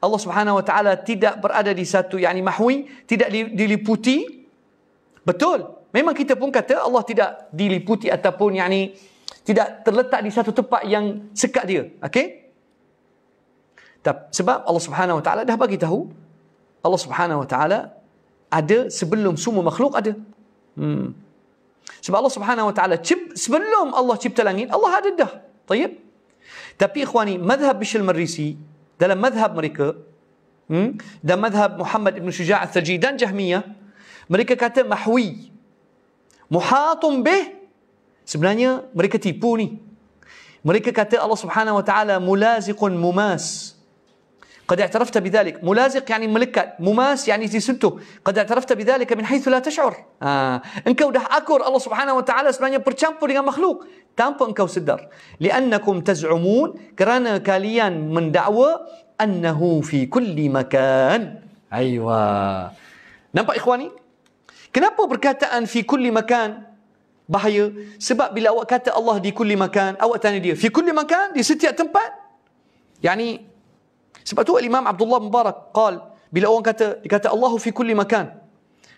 الله سبحانه وتعالى تدا برادا دي ساتو يعني محوي تدا دي, دي لبوتي Betul. Memang kita pun kata Allah tidak diliputi ataupun yang ni tidak terletak di satu tempat yang sekat dia. Okey? Sebab Allah Subhanahu Wa Taala dah bagi tahu Allah Subhanahu Wa Taala ada sebelum semua makhluk ada. Hmm. Sebab Allah Subhanahu Wa Taala sebelum Allah cipta langit, Allah ada dah. Tayyib. Tapi ikhwani, mazhab Bishr marisi dalam mazhab mereka, hmm, dan mazhab Muhammad Ibn Shuja' Al-Thajid dan Jahmiyah, mereka kata mahwi muhatun bih sebenarnya mereka tipu ni mereka kata Allah Subhanahu wa taala mulaziqun mumas قد اعترفت بذلك ملازق يعني ملكات مماس يعني disentuh قد اعترفت بذلك من حيث لا تشعر آه. engkau dah akur Allah Subhanahu wa taala sebenarnya bercampur dengan makhluk tanpa engkau sedar li'annakum taz'umun kerana kalian mendakwa annahu fi kulli makan aywa nampak ikhwani Kenapa perkataan fi kulli makan bahaya? Sebab bila awak kata Allah di kulli makan, awak tanya dia, fi kulli makan, di setiap tempat? Yani, sebab tu Imam Abdullah Mubarak kal, bila orang kata, dia kata Allah fi kulli makan.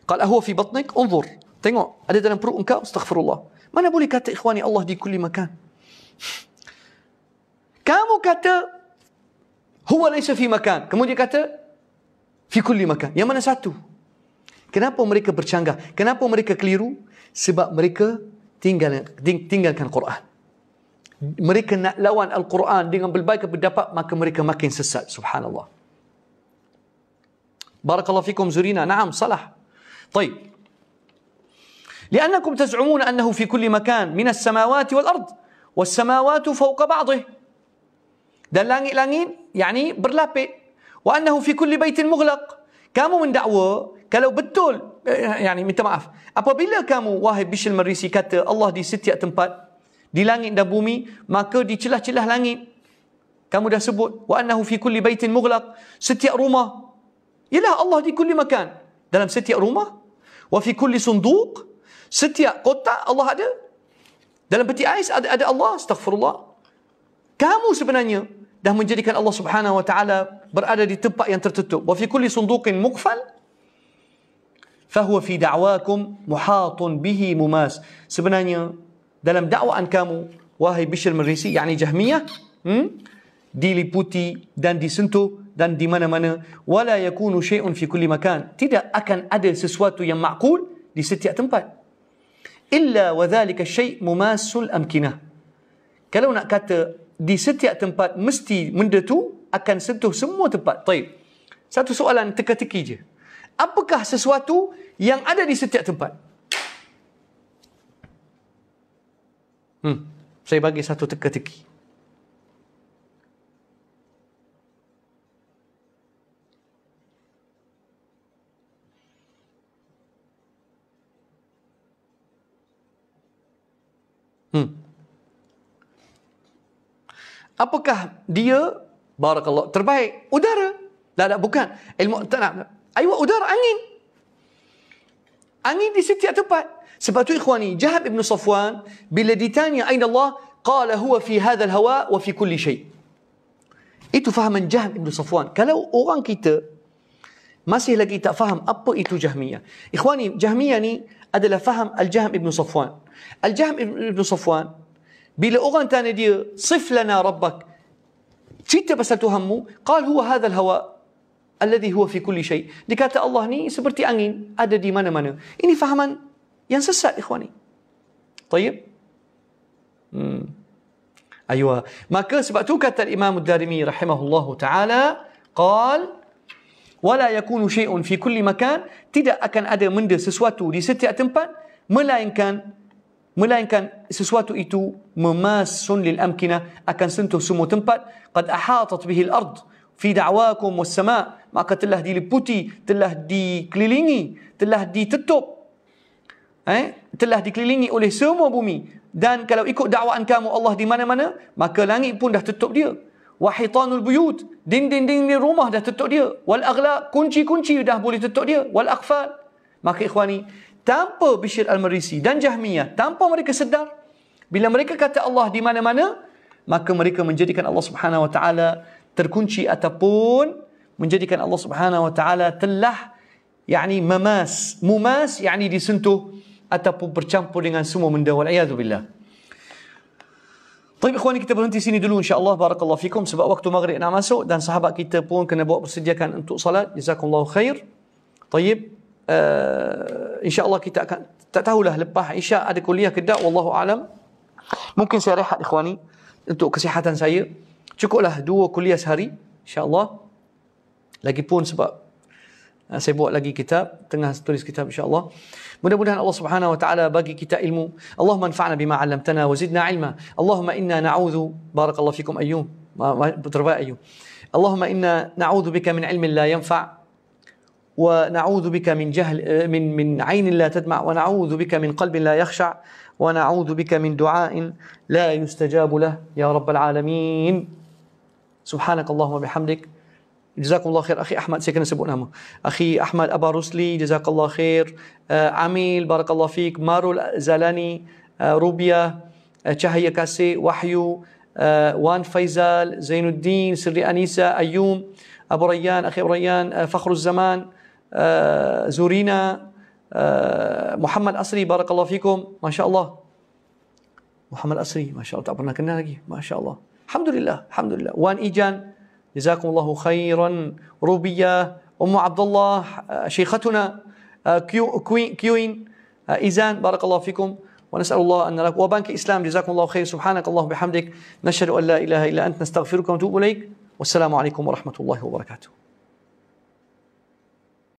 Kal, ahuwa fi batnik, unzur. Tengok, ada dalam perut engkau, astaghfirullah. Mana boleh kata ikhwani Allah di kulli makan? Kamu kata, huwa laisa fi makan. Kemudian kata, fi kulli makan. Yang mana satu? Kenapa mereka bercanggah? Kenapa mereka keliru? Sebab mereka tinggal tinggalkan Quran. Mereka nak lawan Al-Quran dengan pelbagai pendapat maka mereka makin sesat. Subhanallah. Barakallahu fikum Zurina. Naam, salah. طيب لأنكم تزعمون أنه في كل مكان من السماوات والأرض والسماوات فوق بعضه dan langit-langit yakni berlapik wa annahu fi kulli baitin mughlaq kamu mendakwa Kalau betul, eh, eh, yani minta maaf. Apabila kamu wahai Bishal Marisi kata Allah di setiap tempat, di langit dan bumi, maka di celah-celah langit kamu dah sebut wa annahu fi kulli baitin mughlaq, setiap rumah. Yalah Allah di kulli makan. Dalam setiap rumah wa fi kulli sunduq, setiap kotak Allah ada. Dalam peti ais ada ada Allah, astagfirullah. Kamu sebenarnya dah menjadikan Allah Subhanahu wa taala berada di tempat yang tertutup. Wa fi kulli sunduqin mukfal, فهو في دعواكم muhatun به مماس سبنانيا dalam dakwaan kamu wahai Bishr Merisi yakni Jahmiyah hmm? diliputi dan disentuh dan di mana-mana wala yakunu syai'un fi kulli makan tidak akan ada sesuatu yang makul di setiap tempat illa wa dhalika syai' mumassul amkinah kalau nak kata di setiap tempat mesti benda tu akan sentuh semua tempat. Baik. Satu soalan teka-teki je. Apakah sesuatu yang ada di setiap tempat. Hmm, saya bagi satu teka-teki. Hmm. Apakah dia barakallah terbaik? Udara. Tak ada bukan. Ilmu tak nak. Ayuh udara angin. عميد لستي أتبع سباتو إخواني جهب ابن صفوان بالذي تاني أين الله قال هو في هذا الهواء وفي كل شيء Itu fahaman Jahm Ibn Safwan. Kalau orang kita masih lagi tak faham apa itu Jahmiyah. Ikhwani, Jahmiyah ni adalah faham Al-Jahm Ibn Safwan. Al-Jahm Ibn Safwan, bila orang tanya dia, Sif lana rabbak, cerita pasal Tuhanmu, qal huwa hadha al-hawa. alladhi huwa fi kulli syai. Dikata Allah ni seperti angin, ada di mana-mana. Ini fahaman yang sesat ikhwani. Tayyib. Hmm. ayuh Maka sebab tu kata Imam Ad-Darimi rahimahullahu taala qal wala yakunu syai'un fi kulli makan tidak akan ada benda sesuatu di setiap tempat melainkan melainkan sesuatu itu memasun lil amkina akan sentuh semua tempat qad ahatat bihi al-ard fi da'wakum was sama maka telah diliputi, telah dikelilingi, telah ditutup. Eh? Telah dikelilingi oleh semua bumi. Dan kalau ikut dakwaan kamu Allah di mana-mana, maka langit pun dah tutup dia. Wahitanul buyut, dinding-dinding rumah dah tutup dia. Wal aghla, kunci-kunci dah boleh tutup dia. Wal akhfal. Maka ikhwani, tanpa Bishir Al-Marisi dan Jahmiyah, tanpa mereka sedar, bila mereka kata Allah di mana-mana, maka mereka menjadikan Allah Subhanahu Wa Taala terkunci ataupun menjadikan Allah Subhanahu wa taala telah yakni memas mumas yakni disentuh ataupun bercampur dengan semua benda wal a'udzu billah Baik ikhwan kita berhenti sini dulu insyaallah barakallahu fikum sebab waktu maghrib nak masuk dan sahabat kita pun kena buat persediaan untuk solat jazakumullahu khair طيب uh, eh, insyaallah kita akan tak tahulah lepas isyak ada kuliah ke tak wallahu alam mungkin saya rehat ikhwani untuk kesihatan saya cukuplah dua kuliah sehari insyaallah Lagipun sebab saya buat lagi kitab, tengah tulis kitab insya-Allah. Mudah-mudahan Allah Subhanahu wa taala bagi kita ilmu. Allah manfa'na bima 'allamtana wa zidna ilma. Allahumma inna na'udzu barakallahu fikum ayyum. Terbaik ayyum. Allahumma inna na'udzu bika min ilmin la yanfa' ونعوذ بك من جهل من من عين لا تدمع ونعوذ بك من قلب لا يخشع ونعوذ بك من دعاء لا يستجاب له يا رب العالمين سبحانك اللهم وبحمدك جزاكم الله خير اخي احمد سيكن سبون اخي احمد ابا رسلي جزاك الله خير آه، عميل بارك الله فيك مارو زلاني آه، روبيا آه، شهية كاسي وحيو وان فيزال زين الدين سري انيسه ايوم ابو ريان اخي ابو ريان فخر الزمان زورينا محمد أسري بارك الله فيكم ما شاء الله محمد أسري ما شاء الله تعبرنا كنا لقي ما شاء الله الحمد لله الحمد لله وان إيجان جزاكم الله خيرا روبيا أم عبد الله شيختنا آه، كيوين آه، إيزان بارك الله فيكم ونسأل الله أن لك وبنك إسلام جزاكم الله خير سبحانك الله بحمدك نشهد أن لا إله إلا أنت نستغفرك ونتوب إليك والسلام عليكم ورحمة الله وبركاته